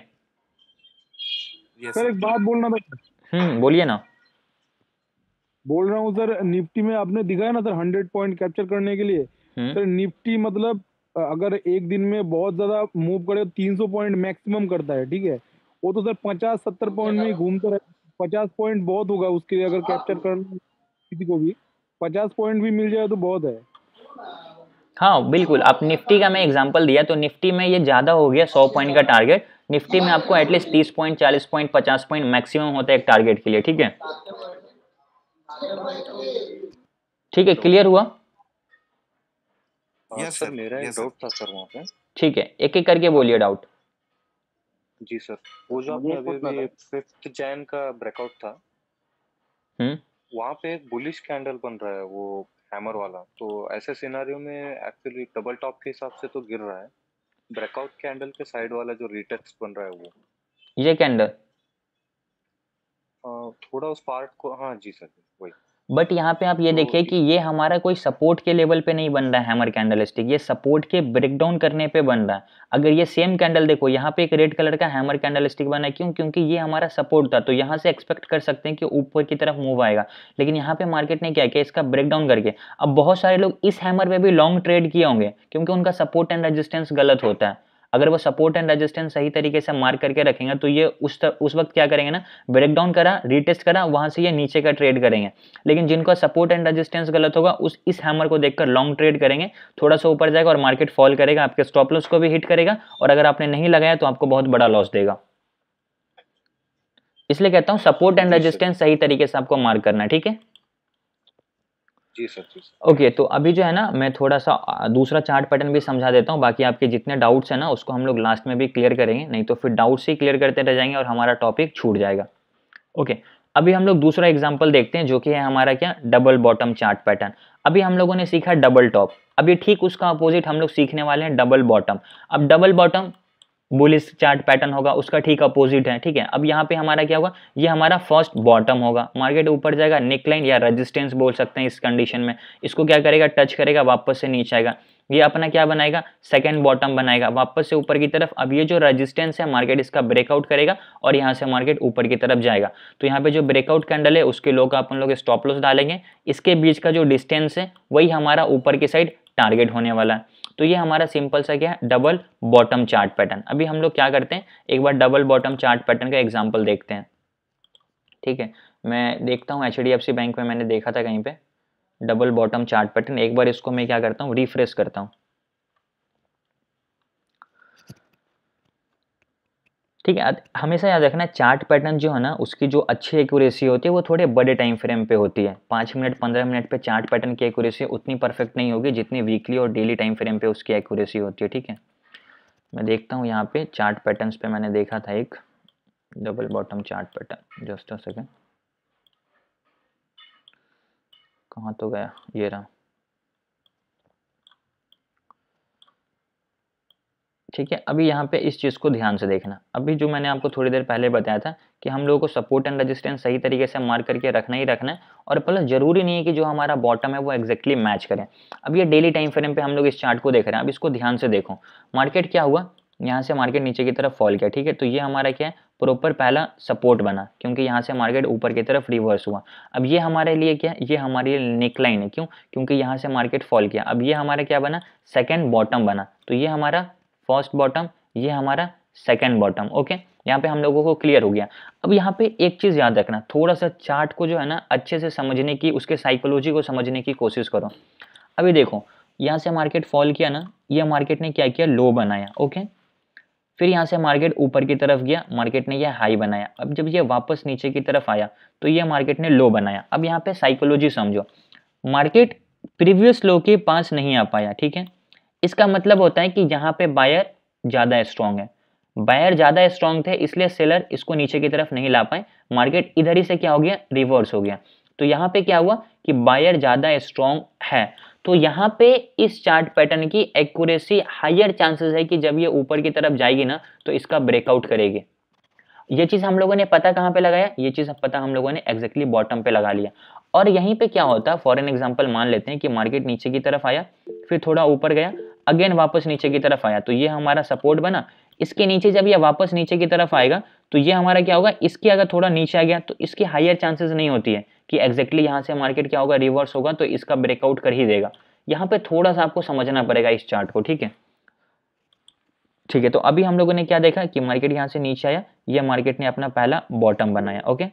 सर एक बात बोलना था हम्म बोलिए ना बोल रहा हूँ सर निफ्टी में आपने दिखाया ना सर हंड्रेड पॉइंट कैप्चर करने के लिए हुँ? हम्म। सर निफ्टी मतलब अगर एक दिन में बहुत ज्यादा मूव करे तो तीन सौ पॉइंट मैक्सिमम करता है ठीक है वो तो सर पचास सत्तर पॉइंट में घूमता रहे पचास पॉइंट बहुत होगा उसके लिए अगर कैप्चर करना हाँ। किसी को भी पचास पॉइंट भी मिल जाए तो बहुत है हाँ बिल्कुल आप निफ्टी का मैं एग्जांपल दिया तो निफ्टी में ये ज़्यादा हो गया सौ पॉइंट का टारगेट निफ्टी में आपको एटलीस्ट तीस पॉइंट चालीस पॉइंट पचास पॉइंट मैक्सिमम होता है एक टारगेट के लिए ठीक है ठीक है क्लियर हुआ यस हाँ सर मेरा एक डाउट था सर वहाँ पे ठीक है एक एक करके बोलिए डाउट जी सर वो जो आपने अभी फिफ्थ जैन का ब्रेकआउट था हम्म। वहाँ पे एक बुलिश कैंडल बन रहा है वो हैमर वाला तो ऐसे सिनारियों में एक्चुअली डबल टॉप के हिसाब से तो गिर रहा है ब्रेकआउट कैंडल के साइड वाला जो रिटेक्स बन रहा है वो ये कैंडल थोड़ा उस पार्ट को हाँ जी सर वही बट यहाँ पे आप ये तो देखिए कि ये हमारा कोई सपोर्ट के लेवल पे नहीं बन रहा है हैमर कैंडल स्टिक ये सपोर्ट के ब्रेकडाउन करने पे बन रहा है अगर ये सेम कैंडल देखो यहाँ पे एक रेड कलर का हैमर कैंडल स्टिक बना है क्यों क्योंकि ये हमारा सपोर्ट था तो यहाँ से एक्सपेक्ट कर सकते हैं कि ऊपर की तरफ मूव आएगा लेकिन यहाँ पे मार्केट ने क्या किया इसका ब्रेकडाउन करके अब बहुत सारे लोग इस हैमर में भी लॉन्ग ट्रेड किए होंगे क्योंकि उनका सपोर्ट एंड रजिस्टेंस गलत होता है अगर वो सपोर्ट एंड रेजिस्टेंस सही तरीके से मार्क करके रखेंगे तो ये उस तर, उस वक्त क्या करेंगे ना ब्रेकडाउन करा रीटेस्ट करा वहाँ से ये नीचे का ट्रेड करेंगे लेकिन जिनका सपोर्ट एंड रेजिस्टेंस गलत होगा उस इस हैमर को देखकर लॉन्ग ट्रेड करेंगे थोड़ा सा ऊपर जाएगा और मार्केट फॉल करेगा आपके स्टॉप लॉस को भी हिट करेगा और अगर आपने नहीं लगाया तो आपको बहुत बड़ा लॉस देगा इसलिए कहता हूँ सपोर्ट एंड रेजिस्टेंस सही तरीके से आपको मार्क करना ठीक है जी सर जी सर ओके तो अभी जो है ना मैं थोड़ा सा दूसरा चार्ट पैटर्न भी समझा देता हूँ बाकी आपके जितने डाउट्स हैं ना उसको हम लोग लास्ट में भी क्लियर करेंगे नहीं तो फिर डाउट्स ही क्लियर करते रह जाएंगे और हमारा टॉपिक छूट जाएगा ओके अभी हम लोग दूसरा एग्जाम्पल देखते हैं जो कि है हमारा क्या डबल बॉटम चार्ट पैटर्न अभी हम लोगों ने सीखा डबल टॉप अभी ठीक उसका अपोजिट हम लोग सीखने वाले हैं डबल बॉटम अब double bottom bullish chart pattern होगा उसका ठीक अपोजिट है ठीक है अब यहाँ पे हमारा क्या होगा ये हमारा फर्स्ट बॉटम होगा मार्केट ऊपर जाएगा निकलाइन या रेजिस्टेंस बोल सकते हैं इस कंडीशन में इसको क्या करेगा टच करेगा वापस से नीचे आएगा ये अपना क्या बनाएगा सेकेंड बॉटम बनाएगा वापस से ऊपर की तरफ अब ये जो रेजिस्टेंस है मार्केट इसका ब्रेकआउट करेगा और यहाँ से मार्केट ऊपर की तरफ जाएगा तो यहाँ पे जो ब्रेकआउट कैंडल है उसके लोग अपन लोग स्टॉप लॉस डालेंगे इसके बीच का जो डिस्टेंस है वही हमारा ऊपर की साइड टारगेट होने वाला है तो ये हमारा सिंपल सा क्या है डबल बॉटम चार्ट पैटर्न अभी हम लोग क्या करते हैं एक बार डबल बॉटम चार्ट पैटर्न का एग्जाम्पल देखते हैं ठीक है मैं देखता हूँ एच बैंक में मैंने देखा था कहीं पर डबल बॉटम चार्ट पैटर्न एक बार इसको मैं क्या करता हूँ रिफ्रेश करता हूँ ठीक है हमेशा याद रखना चार्ट पैटर्न जो है ना उसकी जो अच्छी एक्यूरेसी होती है वो थोड़े बड़े टाइम फ्रेम पे होती है पाँच मिनट पंद्रह मिनट पे चार्ट पैटर्न की एक्यूरेसी उतनी परफेक्ट नहीं होगी जितनी वीकली और डेली टाइम फ्रेम पे उसकी एक्यूरेसी होती है ठीक है मैं देखता हूँ यहाँ पे चार्ट पैटर्न पे मैंने देखा था एक double bottom chart pattern just a second कहाँ तो गया ये रहा ठीक है अभी यहाँ पे इस चीज़ को ध्यान से देखना अभी जो मैंने आपको थोड़ी देर पहले बताया था कि हम लोगों को सपोर्ट एंड रेजिस्टेंस सही तरीके से मार्क करके रखना ही रखना है और प्लस जरूरी नहीं है कि जो हमारा बॉटम है वो एक्जैक्टली मैच करें अब ये डेली टाइम फ्रेम पे हम लोग इस चार्ट को देख रहे हैं अब इसको ध्यान से देखो मार्केट क्या हुआ यहाँ से मार्केट नीचे की तरफ फॉल किया ठीक है तो ये हमारा क्या है प्रॉपर पहला सपोर्ट बना क्योंकि यहाँ से मार्केट ऊपर की तरफ रिवर्स हुआ अब ये हमारे लिए क्या है ये हमारे लिए नेकलाइन है क्यों क्योंकि यहाँ से मार्केट फॉल किया अब ये हमारा क्या बना सेकेंड बॉटम बना तो ये हमारा फर्स्ट बॉटम ये हमारा सेकेंड बॉटम ओके यहाँ पे हम लोगों को क्लियर हो गया अब यहाँ पे एक चीज़ याद रखना थोड़ा सा चार्ट को जो है ना अच्छे से समझने की उसके साइकोलॉजी को समझने की कोशिश करो अभी देखो यहाँ से मार्केट फॉल किया ना ये मार्केट ने क्या किया लो बनाया ओके फिर यहाँ से मार्केट ऊपर की तरफ गया मार्केट ने यह हाई बनाया अब जब ये वापस नीचे की तरफ आया तो ये मार्केट ने लो बनाया अब यहाँ पे साइकोलॉजी समझो मार्केट प्रीवियस लो के पास नहीं आ पाया ठीक है इसका मतलब होता है कि यहाँ पे बायर ज़्यादा स्ट्रांग है बायर ज़्यादा स्ट्रांग थे इसलिए सेलर इसको नीचे की तरफ नहीं ला पाए मार्केट इधर ही से क्या हो गया रिवर्स हो गया तो यहाँ पे क्या हुआ कि बायर ज़्यादा स्ट्रांग है तो यहाँ पे इस चार्ट पैटर्न की एक्यूरेसी हायर चांसेस है कि जब ये ऊपर की तरफ जाएगी ना तो इसका ब्रेकआउट करेगी ये चीज़ हम लोगों ने पता कहाँ पे लगाया ये चीज़ पता हम लोगों ने एग्जैक्टली बॉटम पे लगा लिया और यहीं पे क्या होता है फॉर एन एग्जाम्पल मान लेते हैं कि मार्केट नीचे की तरफ आया फिर थोड़ा ऊपर गया अगेन वापस नीचे की तरफ आया तो ये हमारा सपोर्ट बना इसके नीचे जब ये वापस नीचे की तरफ आएगा तो ये हमारा क्या होगा इसके अगर थोड़ा नीचे आ गया तो इसकी हायर चांसेस नहीं होती है कि एग्जैक्टली यहाँ से मार्केट क्या होगा रिवर्स होगा तो इसका ब्रेकआउट कर ही देगा यहाँ पे थोड़ा सा आपको समझना पड़ेगा इस चार्ट को ठीक है ठीक है तो अभी हम लोगों ने क्या देखा कि मार्केट यहाँ से नीचे आया ये मार्केट ने अपना पहला बॉटम बनाया ओके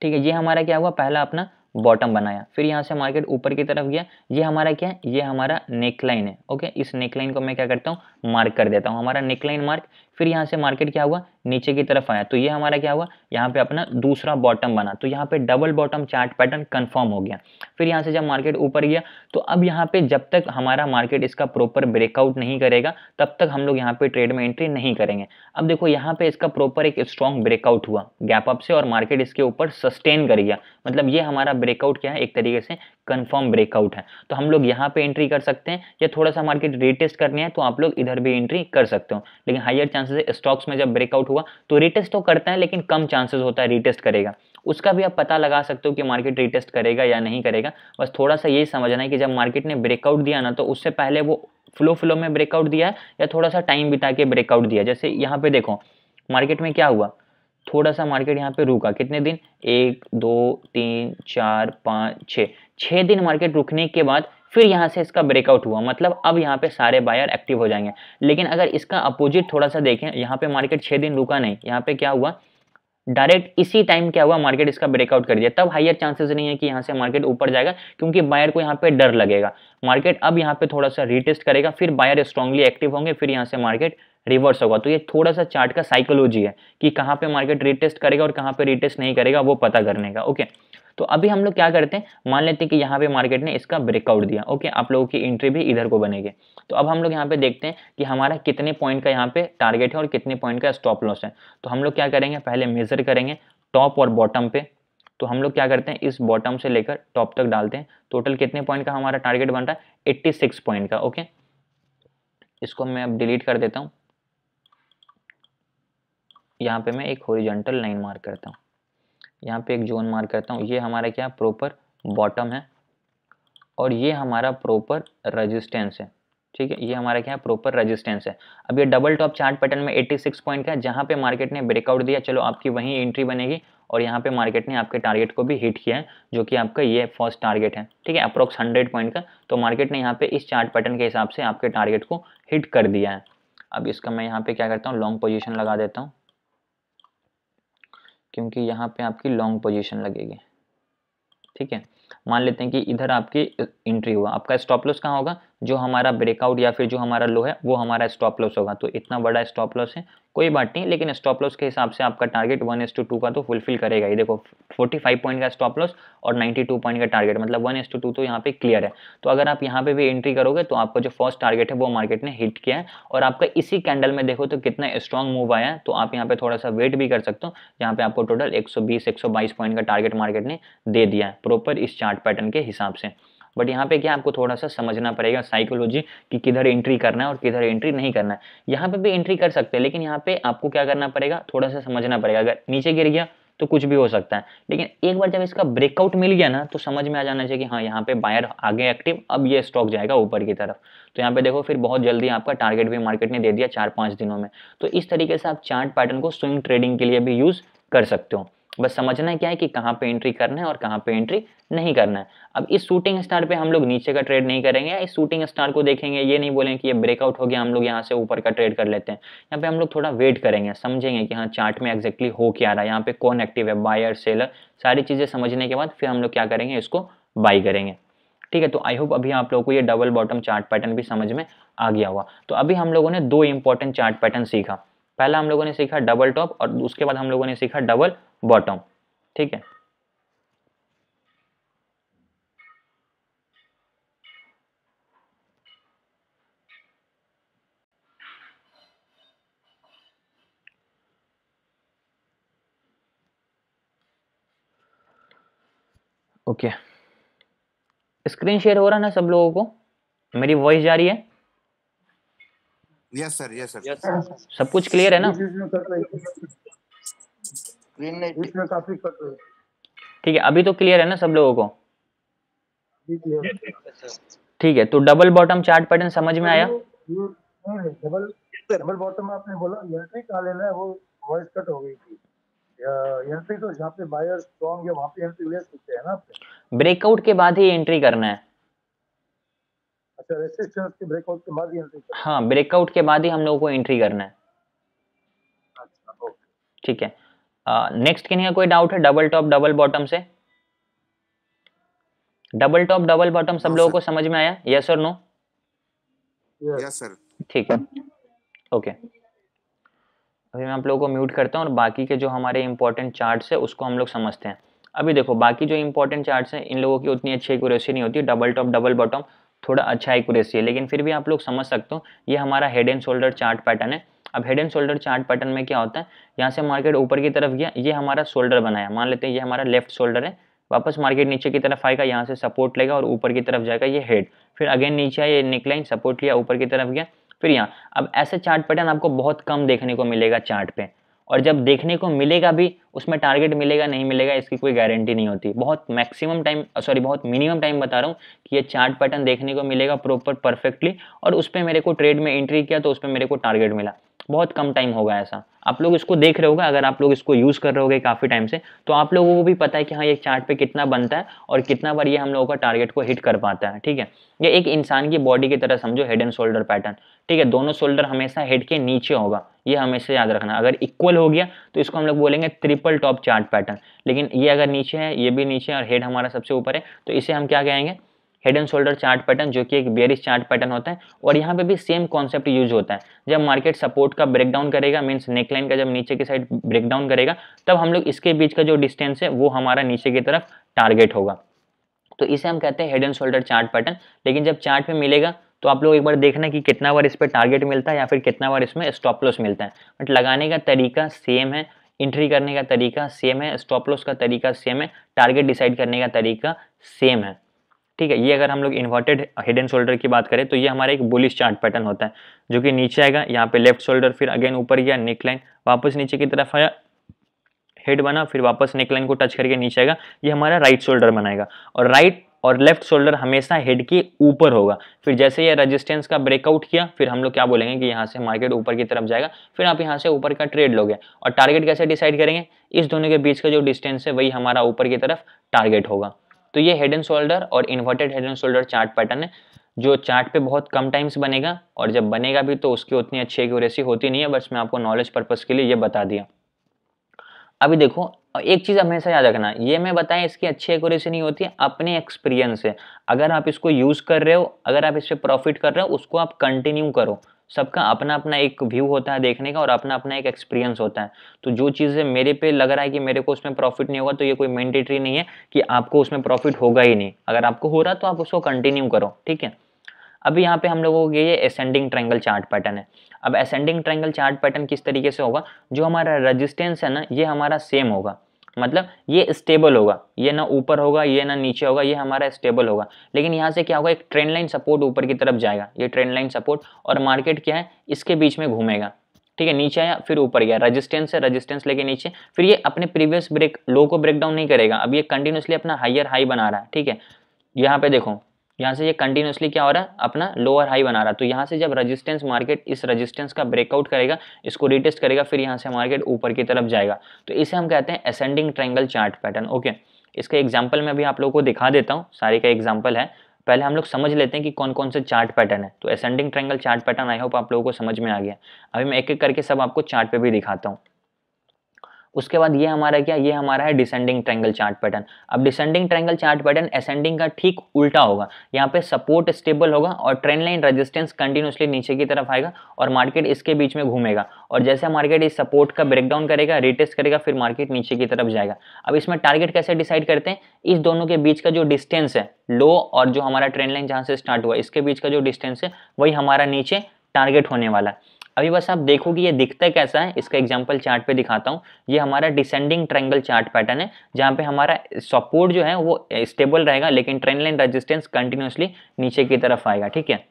ठीक है ये हमारा क्या हुआ पहला अपना बॉटम बनाया फिर यहाँ से मार्केट ऊपर की तरफ गया ये हमारा क्या है ये हमारा नेकलाइन है ओके इस नेकलाइन को मैं क्या करता हूँ मार्क कर देता हूँ हमारा नेकलाइन मार्क फिर यहाँ से मार्केट क्या हुआ नीचे की तरफ आया तो ये हमारा क्या हुआ यहाँ पे अपना दूसरा बॉटम बना तो यहाँ पे double bottom chart pattern confirm हो गया फिर यहाँ से जब मार्केट ऊपर गया तो अब यहाँ पे जब तक हमारा मार्केट इसका प्रॉपर ब्रेकआउट नहीं करेगा तब तक हम लोग यहाँ पे ट्रेड में एंट्री नहीं करेंगे अब देखो यहाँ पे इसका प्रॉपर एक स्ट्रॉन्ग ब्रेकआउट हुआ गैप अप से और मार्केट इसके ऊपर सस्टेन कर गया मतलब ये हमारा ब्रेकआउट क्या है एक तरीके से कन्फर्म ब्रेकआउट है तो हम लोग यहाँ पे एंट्री कर सकते हैं या थोड़ा सा मार्केट रिटेस्ट करने हैं तो आप लोग इधर भी एंट्री कर सकते हो लेकिन हायर चांसेस है स्टॉक्स में जब ब्रेकआउट हुआ तो रिटेस्ट तो करता है लेकिन कम चांसेस होता है रिटेस्ट करेगा उसका भी आप पता लगा सकते हो कि मार्केट रिटेस्ट करेगा या नहीं करेगा बस थोड़ा सा ये समझना है कि जब मार्केट ने ब्रेकआउट दिया ना तो उससे पहले वो फ्लो फ्लो में ब्रेकआउट दिया है या थोड़ा सा टाइम बिता के ब्रेकआउट दिया जैसे यहाँ पे देखो मार्केट में क्या हुआ थोड़ा सा मार्केट यहाँ पे रुका कितने दिन एक दो तीन चार पाँच छः छः दिन मार्केट रुकने के बाद फिर यहाँ से इसका ब्रेकआउट हुआ मतलब अब यहाँ पे सारे बायर एक्टिव हो जाएंगे लेकिन अगर इसका अपोजिट थोड़ा सा देखें यहाँ पे मार्केट छः दिन रुका नहीं यहाँ पे क्या हुआ डायरेक्ट इसी टाइम क्या हुआ मार्केट इसका ब्रेकआउट कर दिया तब हाइयर चांसेस नहीं है कि यहाँ से मार्केट ऊपर जाएगा क्योंकि बायर को यहाँ पे डर लगेगा मार्केट अब यहाँ पे थोड़ा सा रीटेस्ट करेगा फिर बायर स्ट्रांगली एक्टिव होंगे फिर यहाँ से मार्केट रिवर्स होगा तो ये थोड़ा सा चार्ट का साइकोलॉजी है कि कहाँ पे मार्केट रिटेस्ट करेगा और कहाँ पे रिटेस्ट नहीं करेगा वो पता करने का ओके okay? तो अभी हम लोग क्या करते हैं मान लेते हैं कि यहाँ पे मार्केट ने इसका ब्रेकआउट दिया ओके आप लोगों की एंट्री भी इधर को बनेगी तो अब हम लोग यहाँ पे देखते हैं कि हमारा कितने पॉइंट का यहाँ पे टारगेट है और कितने पॉइंट का स्टॉप लॉस है तो हम लोग क्या करेंगे पहले मेजर करेंगे टॉप और बॉटम पे तो हम लोग क्या करते हैं इस बॉटम से लेकर टॉप तक डालते हैं टोटल कितने पॉइंट का हमारा टारगेट बन रहा है एट्टी सिक्स पॉइंट का ओके इसको मैं अब डिलीट कर देता हूँ यहाँ पे मैं एक होरिजेंटल लाइन मार्क करता हूँ यहाँ पे एक जोन मार्क करता हूँ ये हमारा क्या प्रॉपर बॉटम है और ये हमारा प्रॉपर रजिस्टेंस है ठीक है ये हमारा क्या है प्रॉपर रेजिस्टेंस है अब ये डबल टॉप चार्ट पैटर्न में 86 पॉइंट का जहाँ पे मार्केट ने ब्रेकआउट दिया चलो आपकी वहीं एंट्री बनेगी और यहाँ पे मार्केट ने आपके टारगेट को भी हिट किया है जो कि आपका ये फर्स्ट टारगेट है ठीक है अप्रोक्स हंड्रेड पॉइंट का तो मार्केट ने यहाँ पे इस चार्ट पैटर्न के हिसाब से आपके टारगेट को हिट कर दिया है अब इसका मैं यहाँ पे क्या करता हूँ लॉन्ग पोजिशन लगा देता हूँ क्योंकि यहाँ पे आपकी लॉन्ग पोजीशन लगेगी ठीक है मान लेते हैं कि इधर आपकी एंट्री हुआ आपका स्टॉप लॉस कहाँ होगा जो हमारा ब्रेकआउट या फिर जो हमारा लो है वो हमारा स्टॉप लॉस होगा तो इतना बड़ा स्टॉप लॉस है कोई बात नहीं लेकिन स्टॉप लॉस के हिसाब से आपका target one is to two का तो फुलफिल करेगा ही देखो फोर्टी फाइव पॉइंट का स्टॉप लॉस और नाइन्टी टू पॉइंट का टारगेट मतलब वन एस टू टू तो यहाँ पे क्लियर है तो अगर आप यहाँ पे भी एंट्री करोगे तो आपका जो फर्स्ट टारगेट है वो मार्केट ने हिट किया है और आपका इसी कैंडल में देखो तो कितना स्ट्रॉन्ग मूव आया है तो आप यहाँ पे थोड़ा सा वेट भी कर सकते हो यहाँ पे आपको टोटल एक सौ बीस पॉइंट का टारगेट मार्केट ने दे दिया है प्रॉपर इस चार्ट पैटर्न के हिसाब से बट यहाँ पे क्या आपको थोड़ा सा समझना पड़ेगा साइकोलॉजी कि किधर एंट्री करना है और किधर एंट्री नहीं करना है यहाँ पे भी एंट्री कर सकते हैं लेकिन यहाँ पे आपको क्या करना पड़ेगा थोड़ा सा समझना पड़ेगा अगर नीचे गिर गया तो कुछ भी हो सकता है लेकिन एक बार जब इसका ब्रेकआउट मिल गया ना तो समझ में आ जाना चाहिए कि हाँ यहाँ पे बायर आगे एक्टिव अब ये स्टॉक जाएगा ऊपर की तरफ तो यहाँ पे देखो फिर बहुत जल्दी आपका टारगेट भी मार्केट ने दे दिया चार पाँच दिनों में तो इस तरीके से आप चार्ट पैटर्न को स्विंग ट्रेडिंग के लिए भी यूज़ कर सकते हो बस समझना है क्या है कि कहाँ पे एंट्री करना है और कहाँ पे एंट्री नहीं करना है अब इस शूटिंग स्टार पे हम लोग नीचे का ट्रेड नहीं करेंगे इस शूटिंग स्टार को देखेंगे ये नहीं बोलेंगे कि ये ब्रेकआउट हो गया हम लोग यहाँ से ऊपर का ट्रेड कर लेते हैं यहाँ पे हम लोग थोड़ा वेट करेंगे समझेंगे कि हाँ चार्ट में एक्जैक्टली हो क्या रहा है यहाँ पे कौन एक्टिव है बायर सेलर सारी चीज़ें समझने के बाद फिर हम लोग क्या करेंगे इसको बाई करेंगे ठीक है तो आई होप अभी आप लोगों को ये डबल बॉटम चार्ट पैटर्न भी समझ में आ गया हुआ तो अभी हम लोगों ने दो इंपॉर्टेंट चार्ट पैटर्न सीखा पहला हम लोगों ने सीखा डबल टॉप और उसके बाद हम लोगों ने सीखा डबल बॉटम ठीक है ओके स्क्रीन शेयर हो रहा है ना सब लोगों को मेरी वॉइस जा रही है यस सर यस सर सब कुछ क्लियर है ना ठीक है अभी तो क्लियर है ना सब लोगों को ठीक है तो डबल बॉटम चार्ट पैटर्न समझ में आया डबल डबल बॉटम आपने बोला का लेना है वो वॉइस कट हो गई थी या, तो पे बायर स्ट्रॉन्ग है वहाँ पे ले सकते हैं ना ब्रेकआउट के बाद ही एंट्री करना है ब्रेकआउट के बाद ही हाँ ब्रेकआउट के बाद ही हम लोगों को एंट्री करना है अच्छा, ठीक है नेक्स्ट किन्हीं का कोई डाउट है डबल टॉप डबल बॉटम से डबल टॉप डबल बॉटम सब लोगों को समझ में आया यस और नो यस सर ठीक है ओके अभी मैं आप लोगों को म्यूट करता हूँ और बाकी के जो हमारे इंपॉर्टेंट चार्ट्स है उसको हम लोग समझते हैं अभी देखो बाकी जो इंपॉर्टेंट चार्ट्स हैं इन लोगों की उतनी अच्छी एक्यूरेसी नहीं होती डबल टॉप डबल बॉटम थोड़ा अच्छा एक्यूरेसी है लेकिन फिर भी आप लोग समझ सकते हो ये हमारा head and shoulder chart pattern है अब head and shoulder chart pattern में क्या होता है यहाँ से मार्केट ऊपर की तरफ गया ये हमारा शोल्डर बनाया मान लेते हैं ये हमारा लेफ्ट शोल्डर है वापस मार्केट नीचे की तरफ आएगा यहाँ से सपोर्ट लेगा और ऊपर की तरफ जाएगा ये हेड फिर अगेन नीचे आया ये निकलाइन सपोर्ट लिया ऊपर की तरफ गया फिर यहाँ अब ऐसे चार्ट पैटर्न आपको बहुत कम देखने को मिलेगा चार्ट पे और जब देखने को मिलेगा भी उसमें टारगेट मिलेगा नहीं मिलेगा इसकी कोई गारंटी नहीं होती बहुत मैक्सिमम टाइम सॉरी बहुत मिनिमम टाइम बता रहा हूँ कि ये चार्ट पैटर्न देखने को मिलेगा प्रॉपर परफेक्टली और उस पर मेरे को ट्रेड में एंट्री किया तो उस पर मेरे को टारगेट मिला बहुत कम टाइम होगा ऐसा आप लोग इसको देख रहे होगा अगर आप लोग इसको यूज़ कर रहे होगे काफ़ी टाइम से तो आप लोगों को भी पता है कि हाँ ये चार्ट पे कितना बनता है और कितना बार ये हम लोगों का टारगेट को हिट कर पाता है ठीक है ये एक इंसान की बॉडी की तरह समझो हेड एंड शोल्डर पैटर्न ठीक है दोनों शोल्डर हमेशा हेड के नीचे होगा ये हमेशा याद रखना अगर इक्वल हो गया तो इसको हम लोग बोलेंगे ट्रिपल टॉप चार्ट पैटर्न लेकिन ये अगर नीचे है ये भी नीचे है और हेड हमारा सबसे ऊपर है तो इसे हम क्या कहेंगे head and shoulder chart pattern जो कि एक बेरिस चार्ट पैटर्न होता है और यहाँ पे भी सेम कॉन्सेप्ट यूज होता है जब मार्केट सपोर्ट का ब्रेकडाउन करेगा मीन्स नेकलाइन का जब नीचे की साइड ब्रेकडाउन करेगा तब हम लोग इसके बीच का जो डिस्टेंस है वो हमारा नीचे की तरफ टारगेट होगा तो इसे हम कहते हैं head and shoulder chart pattern लेकिन जब चार्ट में मिलेगा तो आप लोग एक बार देखना कि कितना बार इस पर टारगेट मिलता है या फिर कितना बार इसमें स्टॉप लॉस मिलता है बट लगाने का तरीका सेम है इंट्री करने का तरीका सेम है स्टॉप लॉस का तरीका सेम है टारगेट डिसाइड करने का तरीका सेम है ठीक है ये अगर हम लोग इन्वर्टेड हेड एंड शोल्डर की बात करें तो ये हमारा एक बुलिश चार्ट पैटर्न होता है जो कि नीचे आएगा यहाँ पे लेफ्ट शोल्डर फिर अगेन ऊपर गया नेक लाइन वापस नीचे की तरफ आया हेड बना फिर वापस नेक लाइन को टच करके नीचे आएगा ये हमारा राइट शोल्डर बनाएगा और राइट और लेफ्ट शोल्डर हमेशा हेड के ऊपर होगा फिर जैसे ये रेजिस्टेंस का ब्रेकआउट किया फिर हम लोग क्या बोलेंगे कि यहाँ से मार्केट ऊपर की तरफ जाएगा फिर आप यहाँ से ऊपर का ट्रेड लोगे और टारगेट कैसे डिसाइड करेंगे इस दोनों के बीच का जो डिस्टेंस है वही हमारा ऊपर की तरफ टारगेट होगा तो ये हेड एंड शोल्डर और inverted head and shoulder chart pattern है जो चार्ट पे बहुत कम टाइम्स बनेगा और जब बनेगा भी तो उसकी उतनी अच्छी एक्यूरेसी होती नहीं है बस मैं आपको नॉलेज पर्पज़ के लिए ये बता दिया अभी देखो और एक चीज़ हमेशा याद रखना ये मैं बताएं इसकी अच्छी एक्यूरेसी नहीं होती है अपने एक्सपीरियंस से अगर आप इसको यूज़ कर रहे हो अगर आप इस पर प्रॉफिट कर रहे हो उसको आप कंटिन्यू करो सबका अपना अपना एक व्यू होता है देखने का और अपना अपना एक एक्सपीरियंस होता है तो जो चीज़ें मेरे पे लग रहा है कि मेरे को उसमें प्रॉफिट नहीं होगा तो ये कोई मैंडेटरी नहीं है कि आपको उसमें प्रॉफिट होगा ही नहीं अगर आपको हो रहा तो आप उसको कंटिन्यू करो ठीक है अभी यहाँ पे हम लोगों के ये असेंडिंग ट्रैंगल चार्ट पैटर्न है अब असेंडिंग ट्रैंगल चार्ट पैटर्न किस तरीके से होगा जो हमारा रजिस्टेंस है ना ये हमारा सेम होगा मतलब ये स्टेबल होगा ये ना ऊपर होगा ये ना नीचे होगा ये हमारा स्टेबल होगा लेकिन यहाँ से क्या होगा एक ट्रेंड लाइन सपोर्ट ऊपर की तरफ जाएगा ये ट्रेंड लाइन सपोर्ट और मार्केट क्या है इसके बीच में घूमेगा ठीक है नीचे आया फिर ऊपर गया रजिस्टेंस है रजिस्टेंस लेके नीचे फिर ये अपने प्रीवियस ब्रेक लो को ब्रेक डाउन नहीं करेगा अब ये कंटिन्यूसली अपना हाइयर हाई बना रहा है ठीक है यहाँ पे देखो यहाँ से ये कंटिन्यूसली क्या हो रहा है अपना लोअर हाई बना रहा है तो यहाँ से जब रजिस्टेंस मार्केट इस रजिस्टेंस का ब्रेकआउट करेगा इसको रिटेस्ट करेगा फिर यहाँ से मार्केट ऊपर की तरफ जाएगा तो इसे हम कहते हैं ascending triangle chart pattern okay इसका एग्जाम्पल मैं अभी आप लोगों को दिखा देता हूँ सारे का एग्जाम्पल है पहले हम लोग समझ लेते हैं कि कौन कौन से चार्ट पैटर्न है तो ascending triangle chart pattern I hope आप लोगों को समझ में आ गया अभी मैं एक एक करके सब आपको चार्ट पे भी दिखाता हूँ उसके बाद ये हमारा क्या ये हमारा है डिसेंडिंग ट्रैंगल चार्ट पैटर्न अब descending triangle chart pattern ascending का ठीक उल्टा होगा यहाँ पे सपोर्ट स्टेबल होगा और ट्रेंड लाइन रेजिस्टेंस कंटिन्यूसली नीचे की तरफ आएगा और मार्केट इसके बीच में घूमेगा और जैसे मार्केट इस सपोर्ट का ब्रेकडाउन करेगा रिटेस्ट करेगा फिर मार्केट नीचे की तरफ जाएगा अब इसमें टारगेट कैसे डिसाइड करते हैं इस दोनों के बीच का जो डिस्टेंस है लो और जो हमारा ट्रेंड लाइन जहाँ से स्टार्ट हुआ इसके बीच का जो डिस्टेंस है वही हमारा नीचे टारगेट होने वाला है अभी बस आप देखोगे ये दिखता कैसा है इसका एग्जाम्पल चार्ट पे दिखाता हूँ ये हमारा डिसेंडिंग ट्रेंगल चार्ट पैटर्न है जहाँ पे हमारा सपोर्ट जो है वो स्टेबल रहेगा लेकिन ट्रेंड लाइन रजिस्टेंस कंटिन्यूसली नीचे की तरफ आएगा ठीक है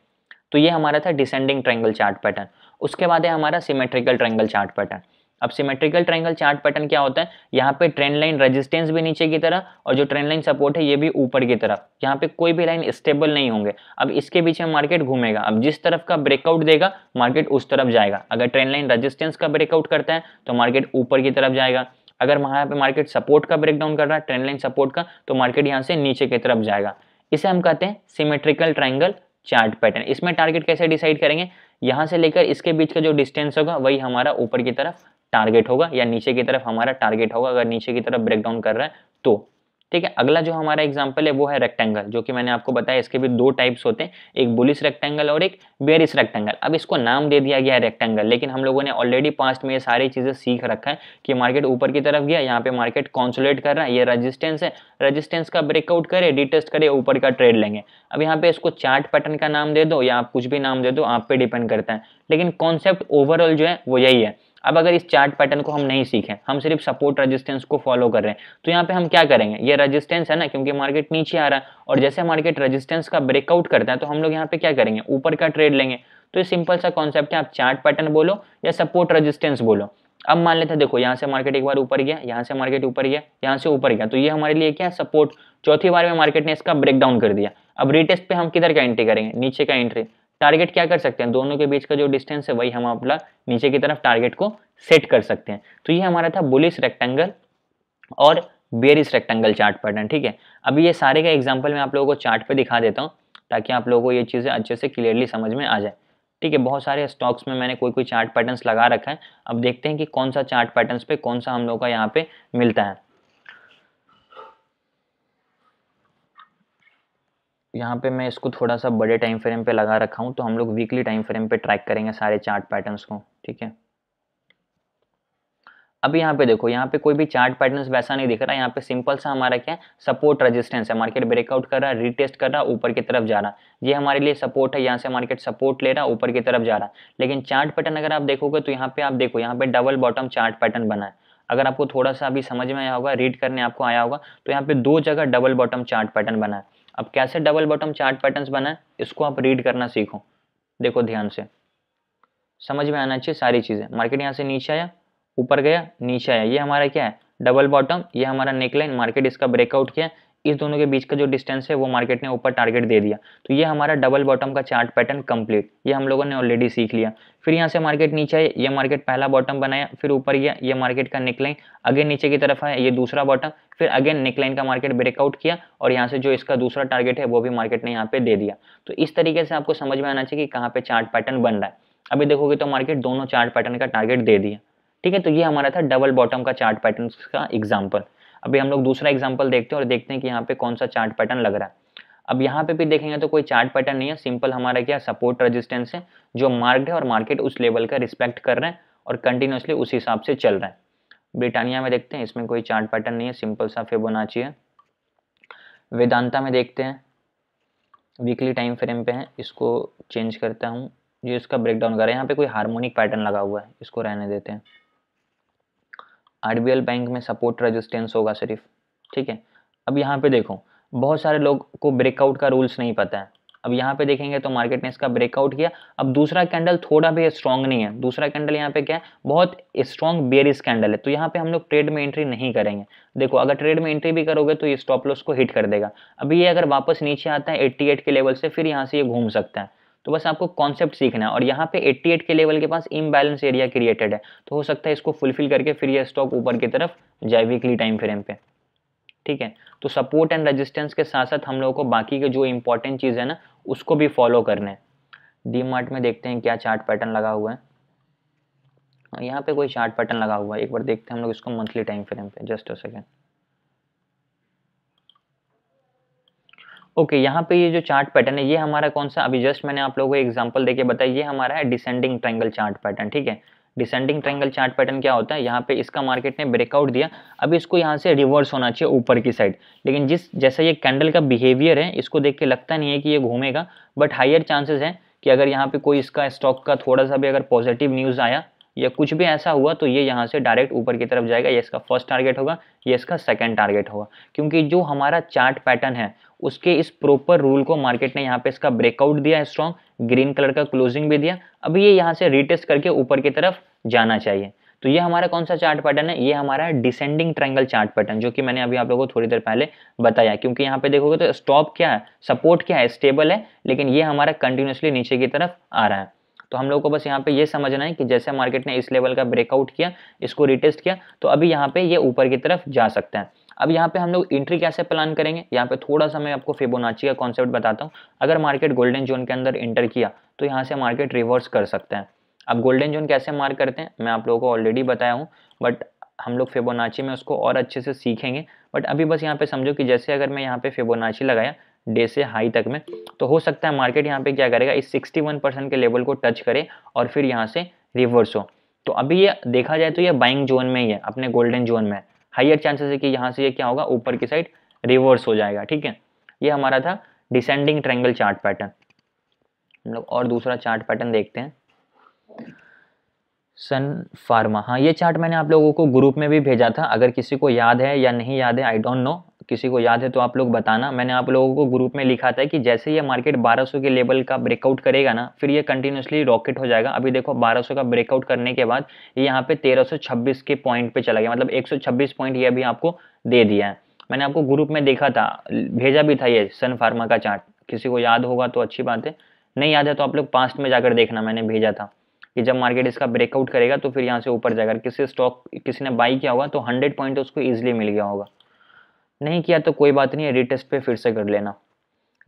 तो ये हमारा था डिसेंडिंग ट्रेंगल चार्ट पैटर्न उसके बाद है हमारा सिमेट्रिकल ट्रेंगल चार्ट पैटर्न अब सिमेट्रिकल ट्रायंगल चार्ट पैटर्न क्या होता है यहाँ पे ट्रेंड लाइन रेजिस्टेंस भी नीचे की तरफ और जो ट्रेंड लाइन सपोर्ट है ये भी ऊपर की तरफ यहाँ पे कोई भी लाइन स्टेबल नहीं होंगे अब इसके बीच में मार्केट घूमेगा अब जिस तरफ का ब्रेकआउट देगा मार्केट उस तरफ जाएगा अगर ट्रेंड लाइन रजिस्टेंस का ब्रेकआउट करता है तो मार्केट ऊपर की तरफ जाएगा अगर वहाँ पर मार्केट सपोर्ट का ब्रेकडाउन कर रहा है ट्रेंड लाइन सपोर्ट का तो मार्केट यहाँ से नीचे की तरफ जाएगा इसे हम कहते हैं सिमेट्रिकल ट्राइंगल चार्ट पैटर्न इसमें टारगेट कैसे डिसाइड करेंगे यहाँ से लेकर इसके बीच का जो डिस्टेंस होगा वही हमारा ऊपर की तरफ टारगेट होगा या नीचे की तरफ हमारा टारगेट होगा अगर नीचे की तरफ ब्रेकडाउन कर रहा है तो ठीक है अगला जो हमारा एग्जाम्पल है वो है रेक्टेंगल जो कि मैंने आपको बताया इसके भी दो टाइप्स होते हैं एक बुलिस रेक्टेंगल और एक बेरिस रेक्टेंगल अब इसको नाम दे दिया गया है रेक्टेंगल लेकिन हम लोगों ने ऑलरेडी पास्ट में ये सारी चीज़ें सीख रखा है कि मार्केट ऊपर की तरफ गया यहाँ पे मार्केट कॉन्सोलेट कर रहा है ये रजिस्टेंस है रजिस्टेंस का ब्रेकआउट करे डिटेस्ट करे ऊपर का ट्रेड लेंगे अब यहाँ पे इसको चार्ट पैटर्न का नाम दे दो या आप कुछ भी नाम दे दो आप पे डिपेंड करता है लेकिन कॉन्सेप्ट ओवरऑल जो है वो यही है अब अगर इस चार्ट पैटर्न को हम नहीं सीखें हम सिर्फ सपोर्ट रजिस्टेंस को फॉलो कर रहे हैं तो यहाँ पे हम क्या करेंगे ये रजिस्टेंस है ना क्योंकि मार्केट नीचे आ रहा है और जैसे मार्केट रजिस्टेंस का ब्रेकआउट करता है तो हम लोग यहाँ पे क्या करेंगे ऊपर का ट्रेड लेंगे तो ये सिंपल सा कॉन्सेप्ट है आप चार्ट पैटर्न बोलो या सपोर्ट रजिस्टेंस बोलो अब मान लेते हैं देखो यहाँ से मार्केट एक बार ऊपर गया यहाँ से मार्केट ऊपर गया यहाँ से ऊपर गया तो ये हमारे लिए क्या सपोर्ट चौथी बार में मार्केट ने इसका ब्रेकडाउन कर दिया अब रिटेस्ट पे हम किधर का एंट्री करेंगे नीचे का एंट्री टारगेट क्या कर सकते हैं दोनों के बीच का जो डिस्टेंस है वही हम अपना नीचे की तरफ टारगेट को सेट कर सकते हैं तो ये हमारा था बुलिस रेक्टेंगल और बेरिस रेक्टेंगल चार्ट पैटर्न ठीक है अभी ये सारे का एग्जाम्पल मैं आप लोगों को चार्ट पे दिखा देता हूँ ताकि आप लोगों को ये चीज़ें अच्छे से क्लियरली समझ में आ जाए ठीक है बहुत सारे स्टॉक्स में मैंने कोई कोई चार्ट पैटर्न्स लगा रखा है अब देखते हैं कि कौन सा चार्ट पैटर्न्स पे कौन सा हम लोग का यहाँ पे मिलता है यहाँ पे मैं इसको थोड़ा सा बड़े टाइम फ्रेम पे लगा रखा हूँ तो हम लोग वीकली टाइम फ्रेम पे ट्रैक करेंगे सारे चार्ट पैटर्न्स को ठीक है अब यहाँ पे देखो यहाँ पे कोई भी चार्ट पैटर्न्स वैसा नहीं दिख रहा यहाँ पे सिंपल सा हमारा क्या है सपोर्ट रेजिस्टेंस है मार्केट ब्रेकआउट कर रहा है रीटेस्ट कर रहा ऊपर की तरफ जा रहा ये हमारे लिए सपोर्ट है यहाँ से मार्केट सपोर्ट ले रहा है ऊपर की तरफ जा रहा है लेकिन चार्ट पैटर्न अगर आप देखोगे तो यहाँ पे आप देखो यहाँ पे डबल बॉटम चार्ट पैटर्न बना है अगर आपको थोड़ा सा अभी समझ में आया होगा रीड करने आपको आया होगा तो यहाँ पे दो जगह डबल बॉटम चार्ट पैटर्न बना है अब कैसे डबल बॉटम चार्ट पैटर्न्स बनाए इसको आप रीड करना सीखो देखो ध्यान से समझ में आना चाहिए सारी चीज़ें मार्केट यहाँ से नीचे आया ऊपर गया नीचे आया ये हमारा क्या है डबल बॉटम ये हमारा नेकलाइन मार्केट इसका ब्रेकआउट किया इस दोनों के बीच का जो डिस्टेंस है वो मार्केट ने ऊपर टारगेट दे दिया तो ये हमारा डबल बॉटम का चार्ट पैटर्न कंप्लीट ये हम लोगों ने ऑलरेडी सीख लिया फिर यहाँ से मार्केट नीचे आई ये मार्केट पहला बॉटम बनाया फिर ऊपर गया ये मार्केट का निकलाइन अगेन नीचे की तरफ आया ये दूसरा बॉटम फिर अगेन निकलाइन का मार्केट ब्रेकआउट किया और यहाँ से जो इसका दूसरा टारगेट है वो भी मार्केट ने यहाँ पे दे दिया तो इस तरीके से आपको समझ में आना चाहिए कि कहाँ पे चार्ट पैटर्न बन रहा है अभी देखोगे तो मार्केट दोनों चार्ट पैटर्न का टारगेट दे दिया ठीक है तो ये हमारा था डबल बॉटम का चार्ट पैटर्न का एग्जाम्पल अभी हम लोग दूसरा एग्जाम्पल देखते हैं और देखते हैं कि यहाँ पे कौन सा चार्ट पैटर्न लग रहा है अब यहाँ पे भी देखेंगे तो कोई चार्ट पैटर्न नहीं है सिंपल हमारा क्या सपोर्ट रेजिस्टेंस है जो मार्क्ड है और मार्केट उस लेवल का रिस्पेक्ट कर रहे हैं और कंटिन्यूसली उस हिसाब से चल रहा है ब्रिटानिया में देखते हैं इसमें कोई चार्ट पैटर्न नहीं है सिंपल सा फिबोनाची है वेदांता में देखते हैं वीकली टाइम फ्रेम पे है इसको चेंज करता हूँ जो इसका ब्रेकडाउन कर रहा है यहाँ पे कोई हार्मोनिक पैटर्न लगा हुआ है इसको रहने देते हैं आर बैंक में सपोर्ट रेजिस्टेंस होगा सिर्फ ठीक है अब यहाँ पे देखो बहुत सारे लोग को ब्रेकआउट का रूल्स नहीं पता है अब यहाँ पे देखेंगे तो मार्केट ने इसका ब्रेकआउट किया अब दूसरा कैंडल थोड़ा भी स्ट्रांग नहीं है दूसरा कैंडल यहाँ पे क्या है बहुत स्ट्रांग बेरिस कैंडल है तो यहाँ पे हम लोग ट्रेड में एंट्री नहीं करेंगे देखो अगर ट्रेड में एंट्री भी करोगे तो ये स्टॉप लॉस को हिट कर देगा अभी ये अगर वापस नीचे आता है एट के लेवल से फिर यहाँ से ये घूम सकता है तो बस आपको कॉन्सेप्ट सीखना है और यहाँ पे 88 के लेवल के पास इम्बैलेंस एरिया क्रिएटेड है तो हो सकता है इसको फुलफिल करके फिर ये स्टॉक ऊपर की तरफ जाए वीकली टाइम फ्रेम पे ठीक है तो सपोर्ट एंड रेजिस्टेंस के साथ साथ हम लोगों को बाकी के जो इंपॉर्टेंट चीज़ है ना उसको भी फॉलो करना है डी में देखते हैं क्या चार्ट पैटर्न लगा हुआ है हाँ, यहाँ पे कोई चार्ट पैटर्न लगा हुआ है एक बार देखते हैं हम लोग इसको मंथली टाइम फ्रेम पे just a second okay okay, यहाँ पे ये जो चार्ट पैटर्न है ये हमारा कौन सा अभी जस्ट मैंने आप लोगों को एग्जांपल देके बताया ये हमारा है डिसेंडिंग ट्रायंगल चार्ट पैटर्न ठीक है डिसेंडिंग ट्रायंगल चार्ट पैटर्न क्या होता है यहाँ पे इसका मार्केट ने ब्रेकआउट दिया अब इसको यहाँ से रिवर्स होना चाहिए ऊपर की साइड लेकिन जिस जैसा ये कैंडल का बिहेवियर है इसको देख के लगता नहीं है कि ये घूमेगा बट हायर चांसेस है कि अगर यहाँ पे कोई इसका स्टॉक का थोड़ा सा भी अगर पॉजिटिव न्यूज़ आया या कुछ भी ऐसा हुआ तो ये यहाँ से डायरेक्ट ऊपर की तरफ जाएगा ये इसका फर्स्ट टारगेट होगा ये इसका सेकेंड टारगेट होगा क्योंकि जो हमारा चार्ट पैटर्न है उसके इस प्रॉपर रूल को मार्केट ने यहाँ पे इसका ब्रेकआउट दिया है स्ट्रॉन्ग ग्रीन कलर का क्लोजिंग भी दिया अब ये यहाँ से रिटेस्ट करके ऊपर की तरफ जाना चाहिए तो ये हमारा कौन सा चार्ट पैटर्न है ये हमारा डिसेंडिंग ट्रायंगल चार्ट पैटर्न जो कि मैंने अभी आप लोगों को थोड़ी देर पहले बताया क्योंकि यहाँ पे देखोगे तो स्टॉप क्या है सपोर्ट क्या है स्टेबल है लेकिन ये हमारा कंटिन्यूसली नीचे की तरफ आ रहा है तो हम लोग को बस यहाँ पे ये समझना है कि जैसे मार्केट ने इस लेवल का ब्रेकआउट किया इसको रिटेस्ट किया तो अभी यहाँ पे ये ऊपर की तरफ जा सकता है अब यहाँ पे हम लोग एंट्री कैसे प्लान करेंगे यहाँ पे थोड़ा सा मैं आपको फेबोनाची का कॉन्सेप्ट बताता हूँ अगर मार्केट गोल्डन जोन के अंदर एंटर किया तो यहाँ से मार्केट रिवर्स कर सकते हैं अब गोल्डन जोन कैसे मार्क करते हैं मैं आप लोगों को ऑलरेडी बताया हूँ बट हम लोग फेबोनाची में उसको और अच्छे से सीखेंगे बट अभी बस यहाँ पे समझो कि जैसे अगर मैं यहाँ पे फेबोनाची लगाया डे से हाई तक में तो हो सकता है मार्केट यहाँ पे क्या करेगा इस 61 परसेंट के लेवल को टच करे और फिर यहाँ से रिवर्स हो तो अभी ये देखा जाए तो ये बाइंग जोन में ही है अपने गोल्डन जोन में हाइयर चांसेस है कि यहाँ से ये क्या होगा ऊपर की साइड रिवर्स हो जाएगा ठीक है ये हमारा था डिसेंडिंग ट्रेंगल चार्ट पैटर्न और दूसरा चार्ट पैटर्न देखते हैं सन फार्मा हाँ ये चार्ट मैंने आप लोगों को ग्रुप में भी भेजा था अगर किसी को याद है या नहीं याद है आई डोंट नो किसी को याद है तो आप लोग बताना मैंने आप लोगों को ग्रुप में लिखा था कि जैसे ये मार्केट 1200 के लेवल का ब्रेकआउट करेगा ना फिर ये कंटिन्यूसली रॉकेट हो जाएगा अभी देखो 1200 का ब्रेकआउट करने के बाद ये यहाँ पे 1326 के पॉइंट पे चला गया मतलब 126 पॉइंट ये अभी आपको दे दिया है मैंने आपको ग्रुप में देखा था भेजा भी था ये सन फार्मा का चार्ट किसी को याद होगा तो अच्छी बात है नहीं याद है तो आप लोग पास्ट में जाकर देखना मैंने भेजा था कि जब मार्केट इसका ब्रेकआउट करेगा तो फिर यहाँ से ऊपर जाएगा किसी स्टॉक किसी ने बाई किया होगा तो हंड्रेड पॉइंट उसको ईजिली मिल गया होगा नहीं किया तो कोई बात नहीं है रीटेस्ट पे फिर से कर लेना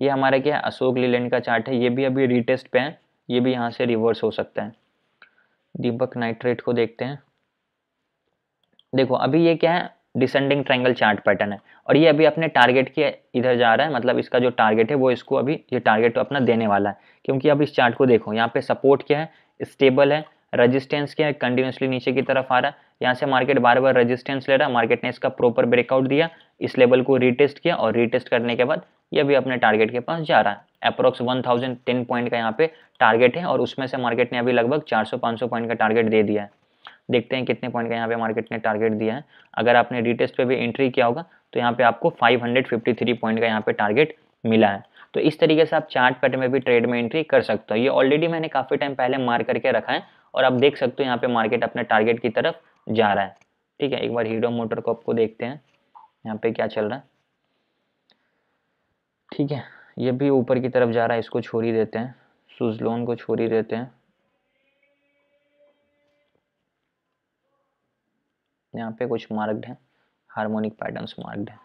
ये हमारा क्या है अशोक लीलैंड का चार्ट है ये भी अभी रीटेस्ट पे है ये भी यहाँ से रिवर्स हो सकता है दीपक नाइट्रेट को देखते हैं देखो अभी ये क्या है डिसेंडिंग ट्रायंगल चार्ट पैटर्न है और ये अभी अपने टारगेट के इधर जा रहा है मतलब इसका जो टारगेट है वो इसको अभी ये टारगेट अपना देने वाला है क्योंकि अब इस चार्ट को देखो यहाँ पे सपोर्ट क्या है स्टेबल है रेजिस्टेंस क्या है कंटिन्यूसली नीचे की तरफ आ रहा है यहाँ से मार्केट बार बार रेजिस्टेंस ले रहा है मार्केट ने इसका प्रॉपर ब्रेकआउट दिया इस लेवल को रीटेस्ट किया और रीटेस्ट करने के बाद ये भी अपने टारगेट के पास जा रहा है अप्रोक्स 1010 पॉइंट का यहाँ पे टारगेट है और उसमें से मार्केट ने अभी लगभग 400-500 पॉइंट का टारगेट दे दिया है देखते हैं कितने पॉइंट का यहाँ पे मार्केट ने टारगेट दिया है अगर आपने रीटेस्ट पे भी एंट्री किया होगा तो यहाँ पे आपको 553 पॉइंट का यहाँ पे टारगेट मिला है तो इस तरीके से आप चार्ट पैटर्न में भी ट्रेड में एंट्री कर सकते हो ये ऑलरेडी मैंने काफ़ी टाइम पहले मार करके रखा है और आप देख सकते हो यहाँ पे मार्केट अपने टारगेट की तरफ जा रहा है ठीक है एक बार हीरो मोटर को आपको देखते हैं यहाँ पे क्या चल रहा है ठीक है ये भी ऊपर की तरफ जा रहा है इसको छोड़ ही देते हैं सुजलोन को छोड़ ही देते हैं यहाँ पे कुछ मार्क्ड है हार्मोनिक पैटर्न्स मार्क्ड है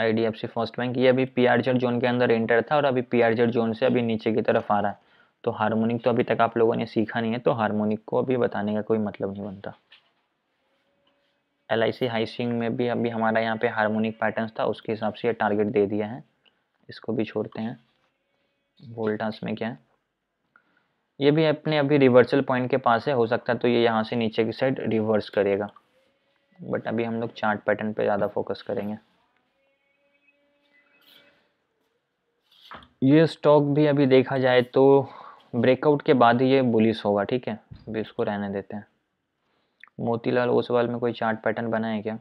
आईडीएफसी फर्स्ट बैंक ये अभी पीआरजेड जोन के अंदर एंटर था और अभी आरजेड जोन से अभी नीचे की तरफ आ रहा है तो हार्मोनिक तो अभी तक आप लोगों ने सीखा नहीं है तो हार्मोनिक को अभी बताने का कोई मतलब नहीं बनता एल आई सी हाई सिंग में भी अभी हमारा यहाँ पे हारमोनिक पैटर्न था उसके हिसाब से ये टारगेट दे दिया है इसको भी छोड़ते हैं वोल्टास में क्या है ये भी अपने अभी रिवर्सल पॉइंट के पास है हो सकता है तो ये यहाँ से नीचे की साइड रिवर्स करेगा बट अभी हम लोग चार्ट पैटर्न पे ज़्यादा फोकस करेंगे ये स्टॉक भी अभी देखा जाए तो ब्रेकआउट के बाद ही ये बुलिस होगा ठीक है अभी इसको रहने देते हैं मोतीलाल ओसवाल में कोई चार्ट पैटर्न बना है क्या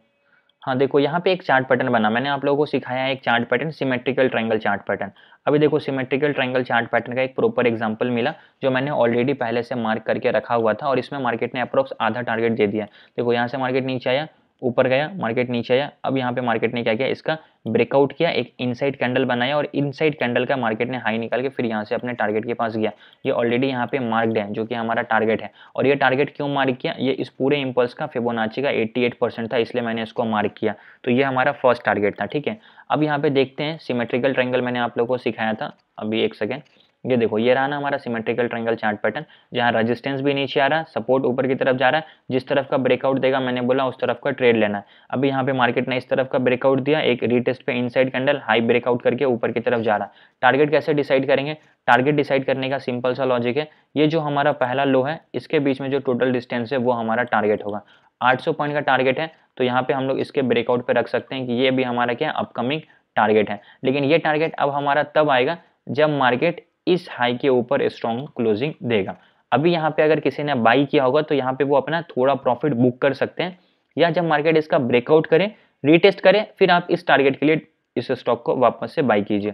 हाँ देखो यहाँ पे एक चार्ट पैटर्न बना मैंने आप लोगों को सिखाया है एक chart pattern symmetrical triangle chart pattern अभी देखो सिमेट्रिकल ट्रायंगल चार्ट पैटर्न का एक प्रॉपर एग्जांपल मिला जो मैंने ऑलरेडी पहले से मार्क करके रखा हुआ था और इसमें मार्केट ने अप्रोक्स आधा टारगेट दे दिया देखो यहाँ से मार्केट नीचे आया ऊपर गया मार्केट नीचे आया अब यहाँ पे मार्केट ने क्या किया इसका ब्रेकआउट किया एक इनसाइड कैंडल बनाया और इनसाइड कैंडल का मार्केट ने हाई निकाल के फिर यहाँ से अपने टारगेट के पास गया ये ऑलरेडी यहाँ पे मार्क्ड है जो कि हमारा टारगेट है और ये टारगेट क्यों मार्क किया ये इस पूरे इम्पल्स का फेबोनाची का एट्टी परसेंट था इसलिए मैंने इसको मार्क किया तो ये हमारा फर्स्ट टारगेट था ठीक है अब यहाँ पे देखते हैं सीमेट्रिकल ट्रैंगल मैंने आप लोग को सिखाया था अभी एक सेकेंड ये देखो ये रहा ना हमारा सिमेट्रिकल ट्रेंगल चार्ट पैटर्न जहाँ रेजिस्टेंस भी नीचे आ रहा है सपोर्ट ऊपर की तरफ जा रहा है जिस तरफ का ब्रेकआउट देगा मैंने बोला उस तरफ का ट्रेड लेना है अभी यहाँ पे मार्केट ने इस तरफ का ब्रेकआउट दिया एक रीटेस्ट पे इनसाइड कैंडल हाई ब्रेकआउट करके ऊपर की तरफ जा रहा है टारगेट कैसे डिसाइड करेंगे टारगेट डिसाइड करने का सिंपल सा लॉजिक है ये जो हमारा पहला लो है इसके बीच में जो टोटल डिस्टेंस है वो हमारा टारगेट होगा आठ पॉइंट का टारगेट है तो यहाँ पे हम लोग इसके ब्रेकआउट पर रख सकते हैं कि ये भी हमारा क्या अपकमिंग टारगेट है लेकिन ये टारगेट अब हमारा तब आएगा जब मार्केट इस हाई के ऊपर स्ट्रॉन्ग क्लोजिंग देगा अभी यहाँ पे अगर किसी ने बाई किया होगा तो यहाँ पे वो अपना थोड़ा प्रॉफिट बुक कर सकते हैं या जब मार्केट इसका ब्रेकआउट करे रिटेस्ट करें फिर आप इस टारगेट के लिए इस स्टॉक को वापस से बाई कीजिए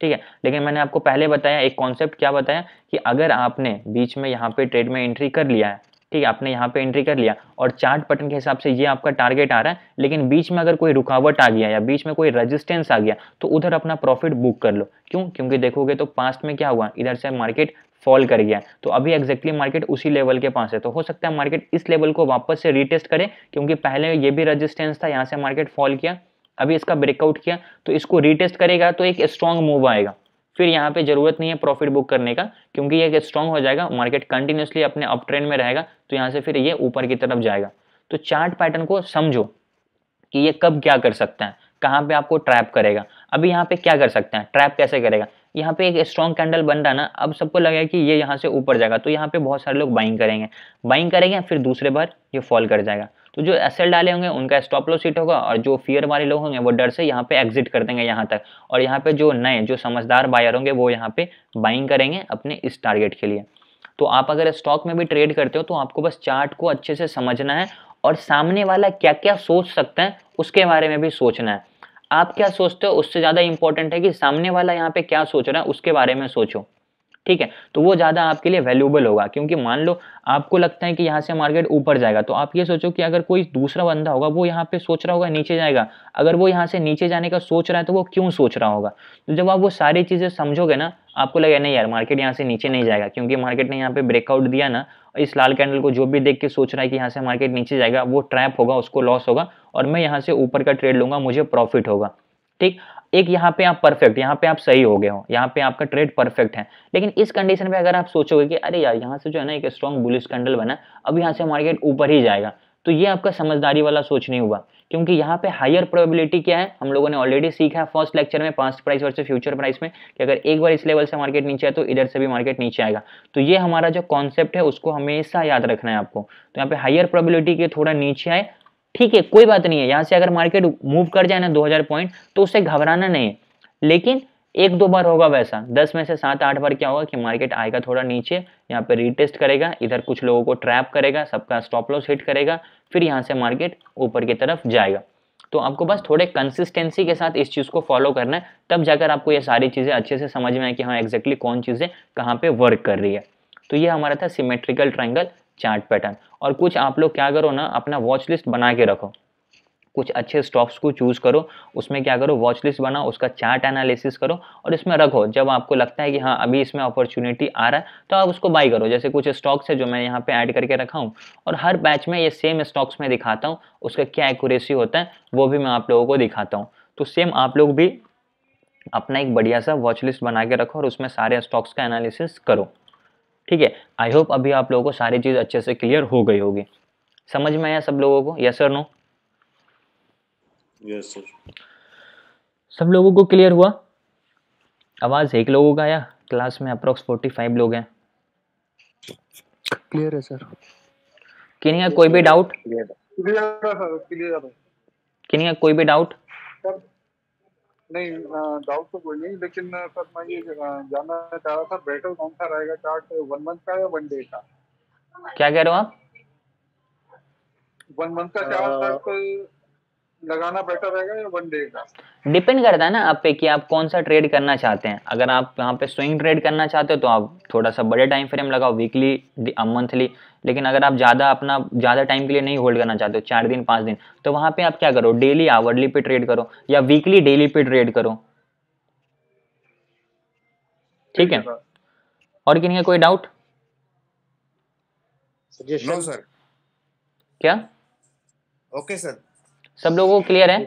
ठीक है लेकिन मैंने आपको पहले बताया एक कॉन्सेप्ट क्या बताया कि अगर आपने बीच में यहाँ पे ट्रेड में एंट्री कर लिया है ठीक है आपने यहाँ पे एंट्री कर लिया और चार्ट पटन के हिसाब से ये आपका टारगेट आ रहा है लेकिन बीच में अगर कोई रुकावट आ गया या बीच में कोई रेजिस्टेंस आ गया तो उधर अपना प्रॉफिट बुक कर लो क्यों क्योंकि देखोगे तो पास्ट में क्या हुआ इधर से मार्केट फॉल कर गया तो अभी एक्जैक्टली मार्केट उसी लेवल के पास है तो हो सकता है मार्केट इस लेवल को वापस से रिटेस्ट करे क्योंकि पहले ये भी रजिस्टेंस था यहाँ से मार्केट फॉल किया अभी इसका ब्रेकआउट किया तो इसको रिटेस्ट करेगा तो एक स्ट्रॉन्ग मूव आएगा फिर यहाँ पे जरूरत नहीं है प्रॉफिट बुक करने का क्योंकि ये स्ट्रॉन्ग हो जाएगा मार्केट कंटिन्यूसली अपने अप ट्रेंड में रहेगा तो यहाँ से फिर ये ऊपर की तरफ जाएगा तो चार्ट पैटर्न को समझो कि ये कब क्या कर सकता है कहाँ पे आपको ट्रैप करेगा अभी यहाँ पे क्या कर सकता है ट्रैप कैसे करेगा यहाँ पे एक स्ट्रॉन्ग कैंडल बन रहा ना अब सबको लगेगा कि ये यहाँ से ऊपर जाएगा तो यहाँ पे बहुत सारे लोग बाइंग करेंगे बाइंग करेंगे फिर दूसरे बार ये फॉल कर जाएगा तो जो एसएल डाले होंगे उनका स्टॉप लॉस हिट होगा और जो फियर वाले लोग होंगे वो डर से यहाँ पे एग्जिट कर देंगे यहाँ तक और यहाँ पे जो नए जो समझदार बायर होंगे वो यहाँ पे बाइंग करेंगे अपने इस टारगेट के लिए तो आप अगर स्टॉक में भी ट्रेड करते हो तो आपको बस चार्ट को अच्छे से समझना है और सामने वाला क्या क्या सोच सकते हैं उसके बारे में भी सोचना है आप क्या सोचते हो उससे ज़्यादा इंपॉर्टेंट है कि सामने वाला यहाँ पे क्या सोच रहा है उसके बारे में सोचो ठीक है तो वो ज़्यादा आपके लिए वैल्यूबल होगा क्योंकि मान लो आपको लगता है कि यहाँ से मार्केट ऊपर जाएगा तो आप ये सोचो कि अगर कोई दूसरा बंदा होगा वो यहाँ पे सोच रहा होगा नीचे जाएगा अगर वो यहाँ से नीचे जाने का सोच रहा है तो वो क्यों सोच रहा होगा तो जब आप वो सारी चीज़ें समझोगे ना आपको लगेगा नहीं यार मार्केट यहाँ से नीचे नहीं जाएगा क्योंकि मार्केट ने यहाँ पे ब्रेकआउट दिया ना और इस लाल कैंडल को जो भी देख के सोच रहा है कि यहाँ से मार्केट नीचे जाएगा वो ट्रैप होगा उसको लॉस होगा और मैं यहाँ से ऊपर का ट्रेड लूँगा मुझे प्रॉफिट होगा ठीक एक यहाँ पे आप परफेक्ट यहाँ पे आप सही हो गए हो यहाँ पे आपका ट्रेड परफेक्ट है लेकिन इस कंडीशन पे अगर आप सोचोगे कि अरे यार यहाँ से जो है ना एक स्ट्रॉन्ग बुलिस कैंडल बना अब यहाँ से मार्केट ऊपर ही जाएगा तो ये आपका समझदारी वाला सोच नहीं हुआ क्योंकि यहाँ पे हायर प्रोबेबिलिटी क्या है हम लोगों ने ऑलरेडी सीखा है फर्स्ट लेक्चर में past price versus future price में कि अगर एक बार इस लेवल से मार्केट नीचे आए तो इधर से भी मार्केट नीचे आएगा तो ये हमारा जो कॉन्सेप्ट है उसको हमेशा याद रखना है आपको तो यहाँ पे हायर प्रोबेबिलिटी के थोड़ा नीचे आए ठीक है कोई बात नहीं है यहाँ से अगर मार्केट मूव कर जाए ना दो पॉइंट तो उसे घबराना नहीं है लेकिन एक दो बार होगा वैसा दस में से सात आठ बार क्या होगा कि मार्केट आएगा थोड़ा नीचे यहाँ पे रीटेस्ट करेगा इधर कुछ लोगों को ट्रैप करेगा सबका स्टॉप लॉस हिट करेगा फिर यहाँ से मार्केट ऊपर की तरफ जाएगा तो आपको बस थोड़े कंसिस्टेंसी के साथ इस चीज़ को फॉलो करना है तब जाकर आपको ये सारी चीज़ें अच्छे से समझ में आए कि हाँ एग्जैक्टली exactly कौन चीज़ें कहाँ पर वर्क कर रही है तो ये हमारा था सिमेट्रिकल ट्राइंगल चार्ट पैटर्न और कुछ आप लोग क्या करो ना अपना वॉच लिस्ट बना के रखो कुछ अच्छे स्टॉक्स को चूज़ करो उसमें क्या करो वॉच लिस्ट बनाओ उसका चार्ट एनालिसिस करो और इसमें रखो जब आपको लगता है कि हाँ अभी इसमें अपॉर्चुनिटी आ रहा है तो आप उसको बाई करो जैसे कुछ स्टॉक्स है जो मैं यहाँ पे ऐड करके रखा हूँ और हर बैच में ये सेम स्टॉक्स में दिखाता हूँ उसका क्या एकूरेसी होता है वो भी मैं आप लोगों को दिखाता हूँ तो सेम आप लोग भी अपना एक बढ़िया सा वॉच लिस्ट बना के रखो और उसमें सारे स्टॉक्स का एनालिसिस करो ठीक है आई होप अभी आप लोगों को सारी चीज़ अच्छे से क्लियर हो गई होगी समझ में आया सब लोगों को यस सर नो यस सब लोगों को क्लियर हुआ आवाज़ एक लोगों का आया क्लास में अप्रोक्स फोर्टी फाइव लोग हैं क्लियर है सर किनिया का कोई भी डाउट क्लियर किन्हीं का कोई भी डाउट नहीं डाउट तो कोई नहीं लेकिन सर मैं ये जानना चाह रहा था बैटल कौन सा रहेगा चार्ट वन मंथ का या वन डे का क्या कह रहे हो आप वन मंथ का चार्ट लगाना बेटर रहेगा या वन डे का डिपेंड करता है ना आप पे कि आप कौन सा ट्रेड करना चाहते हैं अगर आप यहाँ पे स्विंग ट्रेड करना चाहते हो तो आप थोड़ा सा बड़े टाइम फ्रेम लगाओ वीकली मंथली uh, लेकिन अगर आप ज़्यादा अपना ज़्यादा टाइम के लिए नहीं होल्ड करना चाहते हो चार दिन पाँच दिन तो वहाँ पे आप क्या करो डेली आवर्ली पे ट्रेड करो या वीकली डेली पे ट्रेड करो ठीक है और किन्हीं कोई डाउट सर क्या ओके सर सब लोगों को क्लियर है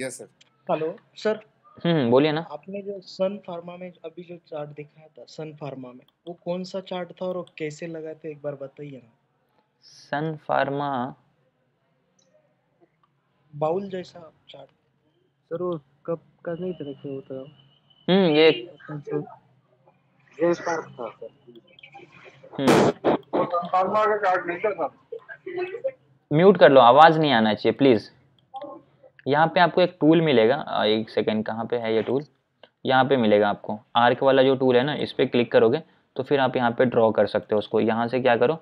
yes sir hello sir hmm बोलिए ना आपने जो सन फार्मा में अभी जो चार्ट दिखाया था सन फार्मा में वो कौन सा चार्ट था और वो कैसे लगाए थे एक बार बताइए ना सन फार्मा बाउल जैसा चार्ट सर वो कब का नहीं तरह से होता है हम्म ये जेम्स पार्क था सर हम्म फार्मा का चार्ट नहीं था सर म्यूट कर लो आवाज़ नहीं आना चाहिए प्लीज़ यहाँ पे आपको एक टूल मिलेगा एक सेकेंड कहाँ पे है ये टूल यहाँ पे मिलेगा आपको आर्क वाला जो टूल है ना इस पर क्लिक करोगे तो फिर आप यहाँ पे ड्रॉ कर सकते हो उसको यहाँ से क्या करो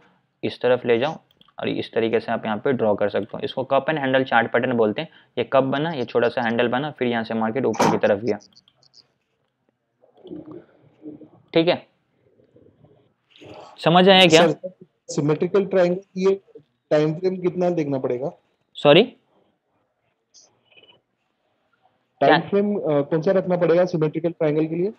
इस तरफ ले जाओ और इस तरीके से आप यहाँ पे ड्रॉ कर सकते हो इसको cup and handle chart pattern बोलते हैं ये कप बना ये छोटा सा हैंडल बना फिर यहाँ से मार्केट ऊपर की तरफ गया ठीक है समझ आया क्या सिमेट्रिकल ट्राइंगल ये टाइम फ्रेम कितना देखना पड़ेगा सॉरी टाइम फ्रेम कौन सा रखना पड़ेगा सिमेट्रिकल ट्रायंगल के लिए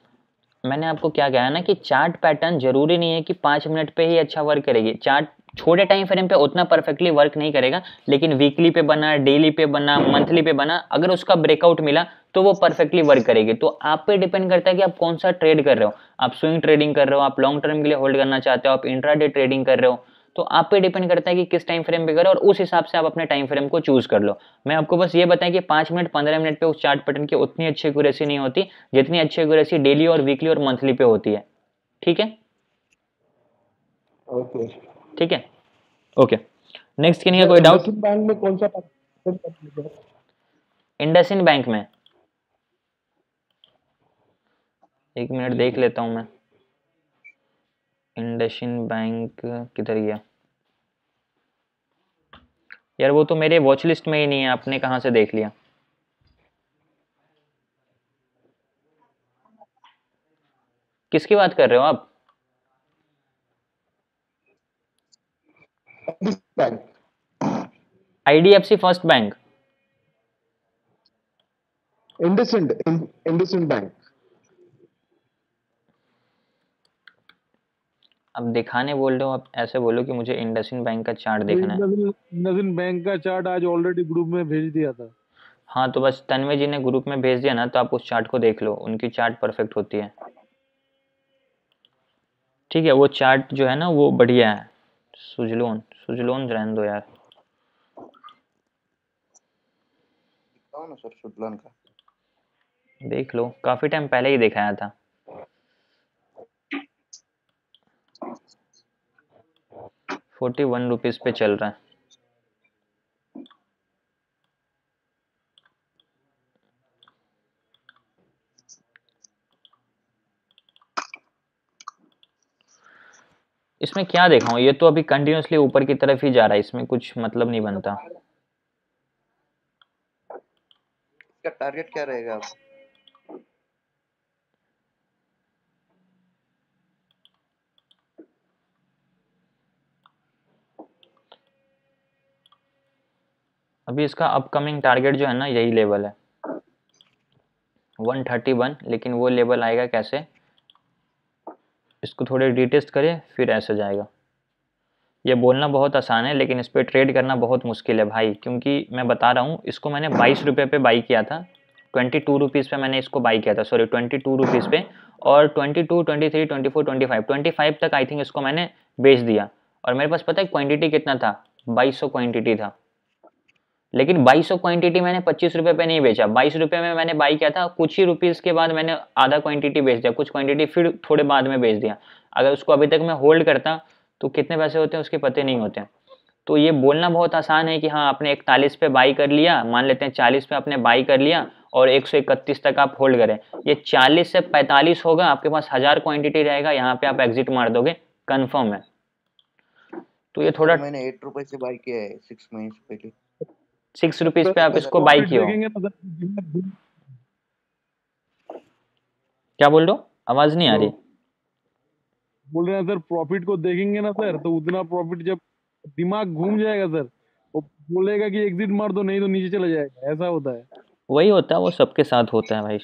मैंने आपको क्या कहा ना कि चार्ट पैटर्न जरूरी नहीं है कि पांच मिनट पे ही अच्छा वर्क करेगी चार्ट छोटे टाइम फ्रेम पे उतना परफेक्टली वर्क नहीं करेगा लेकिन वीकली पे बना डेली पे बना मंथली पे बना अगर उसका ब्रेकआउट मिला तो वो परफेक्टली वर्क करेगी तो आप पे डिपेंड करता है कि आप कौन सा ट्रेड कर रहे हो आप स्विंग ट्रेडिंग कर रहे हो आप लॉन्ग टर्म के लिए होल्ड करना चाहते हो आप इंट्राडे ट्रेडिंग कर रहे हो तो आप पे डिपेंड करता है कि किस टाइम फ्रेम पे करो और उस हिसाब से आप अपने टाइम फ्रेम को चूज कर लो मैं आपको बस ये बताएं कि पाँच मिनट पंद्रह मिनट पे उस चार्ट पैटर्न की उतनी अच्छी एक्यूरेसी नहीं होती जितनी अच्छी एक्यूरेसी डेली और वीकली और मंथली पे होती है ठीक है ओके ठीक है ओके नेक्स्ट किन्हीं कोई डाउट बैंक में कौन सा इंडसिन बैंक में एक मिनट देख लेता हूँ मैं इंडशिन बैंक किधर गया यार वो तो मेरे वॉच लिस्ट में ही नहीं है आपने कहाँ से देख लिया किसकी बात कर रहे हो आप IDFC first bank IndusInd IndusInd bank अब दिखाने बोल रहे हो आप ऐसे बोलो कि मुझे इंडसिन बैंक का चार्ट देखना है इंडसिन बैंक का चार्ट आज ऑलरेडी ग्रुप में भेज दिया था हाँ तो बस तनवे जी ने ग्रुप में भेज दिया ना तो आप उस चार्ट को देख लो उनकी चार्ट परफेक्ट होती है ठीक है वो चार्ट जो है ना वो बढ़िया है सुजलोन सुजलोन रहने दो यार सर सुजलोन का देख लो काफ़ी टाइम पहले ही दिखाया था फोर्टी वन रुपीज़ पे चल रहा है इसमें क्या देखा ये तो अभी कंटिन्यूसली ऊपर की तरफ ही जा रहा है इसमें कुछ मतलब नहीं बनता इसका टारगेट क्या रहेगा अभी इसका अपकमिंग टारगेट जो है ना यही लेवल है 131 लेकिन वो लेवल आएगा कैसे इसको थोड़े डिटेस्ट करें फिर ऐसे जाएगा ये बोलना बहुत आसान है लेकिन इस पर ट्रेड करना बहुत मुश्किल है भाई क्योंकि मैं बता रहा हूँ इसको मैंने बाईस रुपये पे बाई किया था ट्वेंटी टू रुपीज़ पर मैंने इसको बाई किया था सॉरी ट्वेंटी टू रुपीज़ पे और twenty two twenty three twenty four twenty five twenty five तक आई थिंक इसको मैंने बेच दिया और मेरे पास पता है क्वान्टिटी कितना था बाईस सौ क्वान्टिटी था लेकिन 2200 क्वांटिटी मैंने पच्चीस रुपये पे नहीं बेचा बाईस रुपये में मैंने बाई किया था कुछ ही रुपीज़ के बाद मैंने आधा क्वांटिटी बेच दिया कुछ क्वांटिटी फिर थोड़े बाद में बेच दिया अगर उसको अभी तक मैं होल्ड करता तो कितने पैसे होते हैं उसके पते नहीं होते तो ये बोलना बहुत आसान है कि हाँ आपने इकतालीस पे बाई कर लिया मान लेते हैं चालीस पे आपने बाई कर लिया और एक सौ इकतीस तक आप होल्ड करें ये चालीस से पैंतालीस होगा आपके पास हज़ार क्वांटिटी रहेगा यहाँ पे आप एग्जिट मार दोगे कन्फर्म है तो ये तो थोड़ा मैंने एट रुपये से बाई किया है सिक्स महीने पहले सिक्स रुपीज पे आप इसको बाई किए मतलब क्या बोल रहे हो आवाज नहीं आ रही तो बोल रहे हैं सर प्रॉफिट को देखेंगे ना सर तो उतना प्रॉफिट जब दिमाग घूम जाएगा सर वो तो बोलेगा कि एग्जिट मार दो नहीं तो नीचे चला जाएगा ऐसा होता है वही होता है वो सबके साथ होता है भाई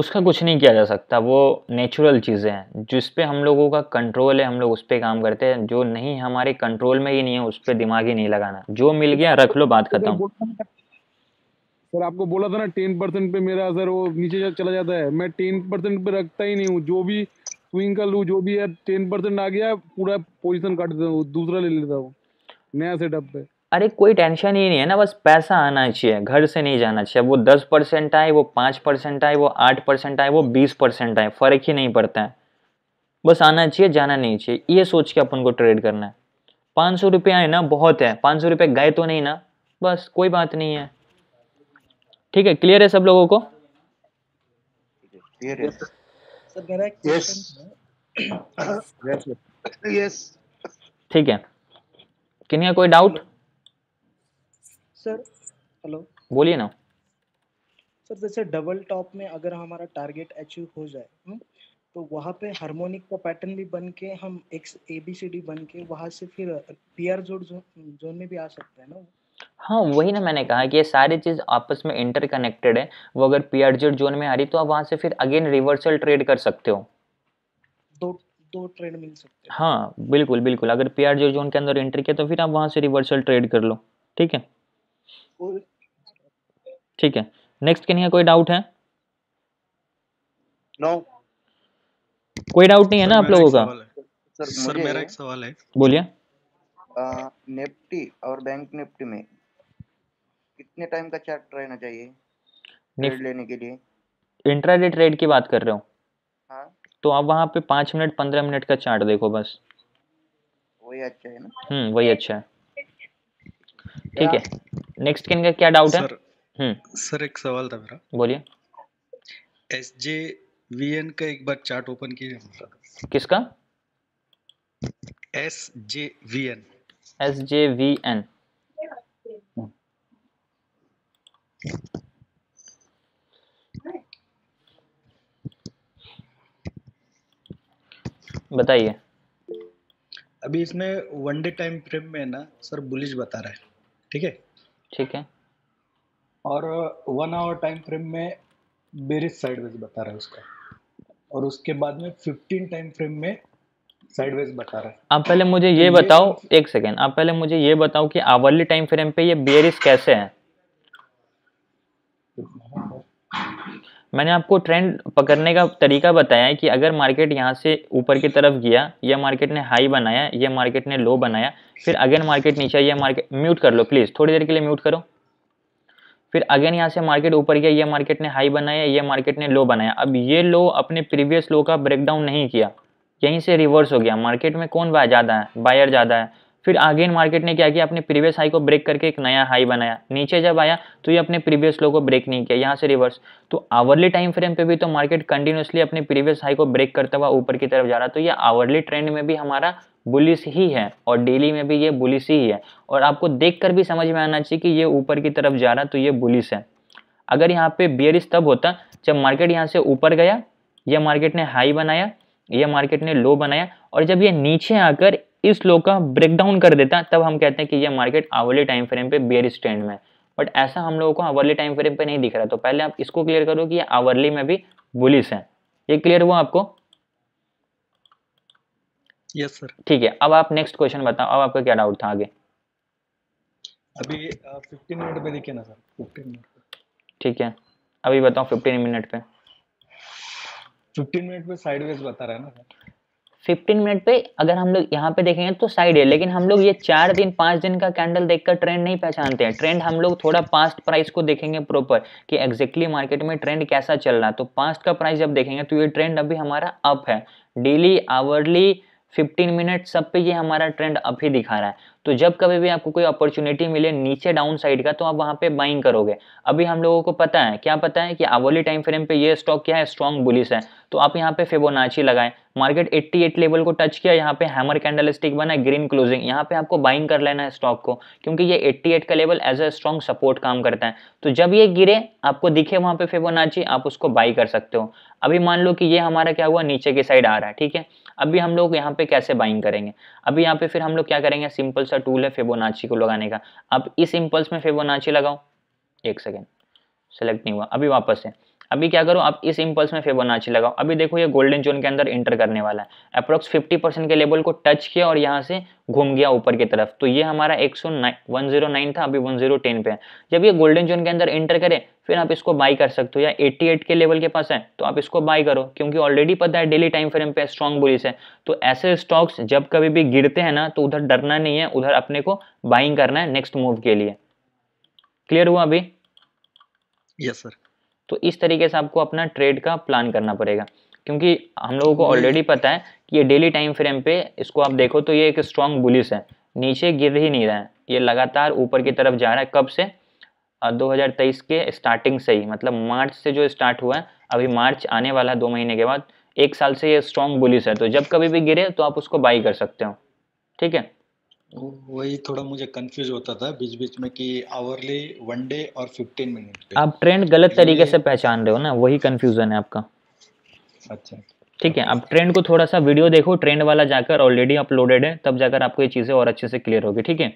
उसका कुछ नहीं किया जा सकता वो नेचुरल चीज़ें हैं जिस पे हम लोगों का कंट्रोल है हम लोग उस पर काम करते हैं जो नहीं हमारे कंट्रोल में ही नहीं है उस पर दिमाग ही नहीं लगाना जो मिल गया रख लो बात खत्म सर आपको बोला था ना टेन परसेंट पे मेरा सर वो नीचे चला जाता है मैं टेन परसेंट पे रखता ही नहीं हूँ जो भी स्विंग कर लूँ जो भी है टेन परसेंट आ गया पूरा पोजिशन काट देता हूँ दूसरा ले लेता हूँ नया सेटअप पे अरे कोई टेंशन ही नहीं है ना बस पैसा आना चाहिए घर से नहीं जाना चाहिए वो दस परसेंट आए वो पाँच परसेंट आए वो आठ परसेंट आए वो बीस परसेंट आए फ़र्क ही नहीं पड़ता है बस आना चाहिए जाना नहीं चाहिए ये सोच के अपन को ट्रेड करना है पाँच सौ रुपये आए ना बहुत है पाँच सौ रुपये गए तो नहीं ना बस कोई बात नहीं है ठीक है क्लियर है सब लोगों को है ठीक है किन्हीं कोई डाउट सर हेलो बोलिए ना सर जैसे डबल टॉप में अगर हमारा टारगेट अचीव हो जाए हुँ? हम्म, तो वहाँ पे हार्मोनिक का पैटर्न भी बन के हम X A B C D बन के वहाँ से फिर पी आर जोन जोन में भी आ सकते हैं ना हाँ वही ना मैंने कहा कि ये सारी चीज़ आपस में इंटरकनेक्टेड है वो अगर पी आर जेड जोन में आ रही तो आप वहाँ से फिर अगेन रिवर्सल ट्रेड कर सकते हो दो दो ट्रेड मिल सकते हैं हाँ बिल्कुल बिल्कुल अगर पी आर जेड जोन के अंदर एंटर किया तो फिर आप वहाँ से रिवर्सल ट्रेड कर लो ठीक है ठीक है नेक्स्ट किन्हीं कोई डाउट है नो no. कोई डाउट नहीं है ना आप लोगों का सर, सर मेरा एक सवाल है बोलिए निफ्टी और बैंक निफ्टी में कितने टाइम का चार्ट रहना चाहिए निफ्टी लेने के लिए इंट्राडे ट्रेड की बात कर रहे हो हाँ? तो आप वहाँ पे पाँच मिनट पंद्रह मिनट का चार्ट देखो बस वही अच्छा है ना हम्म वही अच्छा है ठीक है नेक्स्ट किन का क्या डाउट है हम्म। सर एक सवाल था मेरा बोलिए एस जे वी एन का एक बार चार्ट ओपन कीजिए किसका S J V N S J V N बताइए अभी इसमें वन डे टाइम फ्रेम में ना सर बुलिश बता रहा है ठीक है ठीक है और वन आवर टाइम फ्रेम में बेरिस साइडवेज बता रहा है उसका और उसके बाद में फिफ्टीन टाइम फ्रेम में साइडवेज बता रहा है आप पहले मुझे ये, तो ये बताओ एक सेकेंड आप पहले मुझे ये बताओ कि आवरली टाइम फ्रेम पे ये बेरिस कैसे है मैंने आपको ट्रेंड पकड़ने का तरीका बताया है कि अगर मार्केट यहाँ से ऊपर की तरफ गया या मार्केट ने हाई बनाया या मार्केट ने लो बनाया फिर अगेन मार्केट नीचे यह मार्केट म्यूट कर लो प्लीज़ थोड़ी देर के लिए म्यूट करो फिर अगेन यहाँ से मार्केट ऊपर गया ये मार्केट ने हाई बनाया ये मार्केट ने लो बनाया अब ये लो अपने प्रीवियस लो का ब्रेकडाउन नहीं किया यहीं से रिवर्स हो गया मार्केट में कौन ज़्यादा है बायर ज़्यादा है फिर अगेन मार्केट ने क्या किया अपने प्रीवियस हाई को ब्रेक करके एक नया हाई बनाया नीचे जब आया तो ये अपने प्रीवियस लो को ब्रेक नहीं किया यहाँ से रिवर्स तो आवरली टाइम फ्रेम पे भी तो मार्केट कंटिन्यूसली अपने प्रीवियस हाई को ब्रेक करता हुआ ऊपर की तरफ जा रहा तो ये आवरली ट्रेंड में भी हमारा बुलिस ही है और डेली में भी ये बुलिस ही है और आपको देख भी समझ में आना चाहिए कि ये ऊपर की तरफ जा रहा तो ये बुलिस है अगर यहाँ पे बियरिस तब होता जब मार्केट यहाँ से ऊपर गया यह मार्केट ने हाई बनाया यह मार्केट ने लो बनाया और जब ये नीचे आकर इस लो का ब्रेक डाउन कर देता है तब हम कहते हैं कि ये मार्केट आवर्ली टाइम फ्रेम पे बियर स्टैंड में बट ऐसा हम लोगों को आवर्ली टाइम फ्रेम पे नहीं दिख रहा तो पहले आप इसको क्लियर करो कि ये आवरली में भी बुलिस है ये क्लियर हुआ आपको यस सर ठीक है अब आप नेक्स्ट क्वेश्चन बताओ अब आपका क्या डाउट था आगे अभी फिफ्टीन मिनट पे देखिए ना सर फिफ्टीन मिनट ठीक है अभी बताओ फिफ्टीन मिनट पे फिफ्टीन मिनट पे साइडवेज बता रहा है ना सर फिफ्टीन मिनट पे अगर हम लोग यहाँ पे देखेंगे तो साइड है लेकिन हम लोग ये चार दिन पाँच दिन का कैंडल देखकर ट्रेंड नहीं पहचानते हैं ट्रेंड हम लोग थोड़ा पास्ट प्राइस को देखेंगे प्रॉपर कि एग्जैक्टली मार्केट में ट्रेंड कैसा चल रहा है तो पास्ट का प्राइस जब देखेंगे तो ये ट्रेंड अभी हमारा अप है डेली आवरली 15 मिनट सब पे ये हमारा ट्रेंड अभी दिखा रहा है तो जब कभी भी आपको कोई अपॉर्चुनिटी मिले नीचे डाउन साइड का तो आप वहाँ पे बाइंग करोगे अभी हम लोगों को पता है क्या पता है कि आवली टाइम फ्रेम पे ये स्टॉक क्या है स्ट्रॉन्ग बुलिस है तो आप यहाँ पे फेबोनाची लगाए मार्केट 88 लेवल को टच किया यहाँ पे हैमर कैंडल स्टिक बना ग्रीन क्लोजिंग यहाँ पे आपको बाइंग कर लेना है स्टॉक को क्योंकि ये 88 का level as a strong support काम करता है तो जब ये गिरे आपको दिखे वहाँ पे फेबोनाची आप उसको बाई कर सकते हो अभी मान लो कि ये हमारा क्या हुआ नीचे की साइड आ रहा है ठीक है अभी हम लोग यहाँ पे कैसे बाइंग करेंगे अभी यहाँ पे फिर हम लोग क्या करेंगे सिंपल सा टूल है फेबोनाची को लगाने का अब इस इम्पल्स में फेबोनाची लगाओ एक सेकेंड सेलेक्ट नहीं हुआ अभी वापस है अभी क्या करो आप इस इम्पल्स में फेबोनाची लगाओ अभी देखो ये गोल्डन जोन के अंदर एंटर करने वाला है अप्रोक्स 50 परसेंट के लेवल को टच किया और यहाँ से घूम गया ऊपर की तरफ तो ये हमारा एक सौ था अभी 1010 पे है जब ये गोल्डन जोन के अंदर इंटर करे फिर आप इसको बाई कर सकते हो या 88 के लेवल के पास है तो आप इसको बाई करो क्योंकि ऑलरेडी पता है डेली टाइम फ्रेम पे स्ट्रॉन्ग बुलिस है तो ऐसे स्टॉक्स जब कभी भी गिरते हैं ना तो उधर डरना नहीं है उधर अपने को बाइंग करना है नेक्स्ट मूव के लिए क्लियर हुआ अभी यस yes, सर तो इस तरीके से आपको अपना ट्रेड का प्लान करना पड़ेगा क्योंकि हम लोगों को ऑलरेडी हम्म। पता है कि ये डेली टाइम फ्रेम पे इसको आप देखो तो ये एक स्ट्रांग बुलिस है नीचे गिर ही नहीं रहा है ये लगातार ऊपर की तरफ जा रहा है कब से दो के स्टार्टिंग से ही मतलब मार्च से जो स्टार्ट हुआ है अभी मार्च आने वाला है दो महीने के बाद एक साल से ये स्ट्रॉन्ग बुलिस है तो जब कभी भी गिरे तो आप उसको बाई कर सकते हो ठीक है वही थोड़ा मुझे कंफ्यूज होता था बीच बीच में कि आवरली वन डे और फिफ्टीन मिनट आप ट्रेंड गलत तरीके से पहचान रहे हो ना वही कंफ्यूजन है आपका अच्छा ठीक है आप ट्रेंड को थोड़ा सा वीडियो देखो ट्रेंड वाला जाकर ऑलरेडी अपलोडेड है तब जाकर आपको ये चीज़ें और अच्छे से क्लियर होगी ठीक है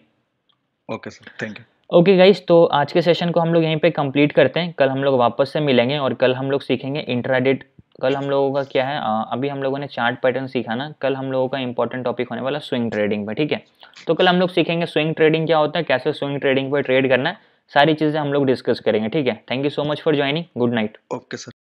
okay sir thank you okay guys तो आज के सेशन को हम लोग यहीं पे कंप्लीट करते हैं कल हम लोग वापस से मिलेंगे और कल हम लोग सीखेंगे इंट्राडेट कल हम लोगों का क्या है आ, अभी हम लोगों ने चार्ट पैटर्न सीखा ना कल हम लोगों का इंपॉर्टेंट टॉपिक होने वाला स्विंग ट्रेडिंग पर ठीक है तो कल हम लोग सीखेंगे स्विंग ट्रेडिंग क्या होता है कैसे स्विंग ट्रेडिंग पर ट्रेड करना है सारी चीज़ें हम लोग डिस्कस करेंगे ठीक है thank you so much for joining good night okay sir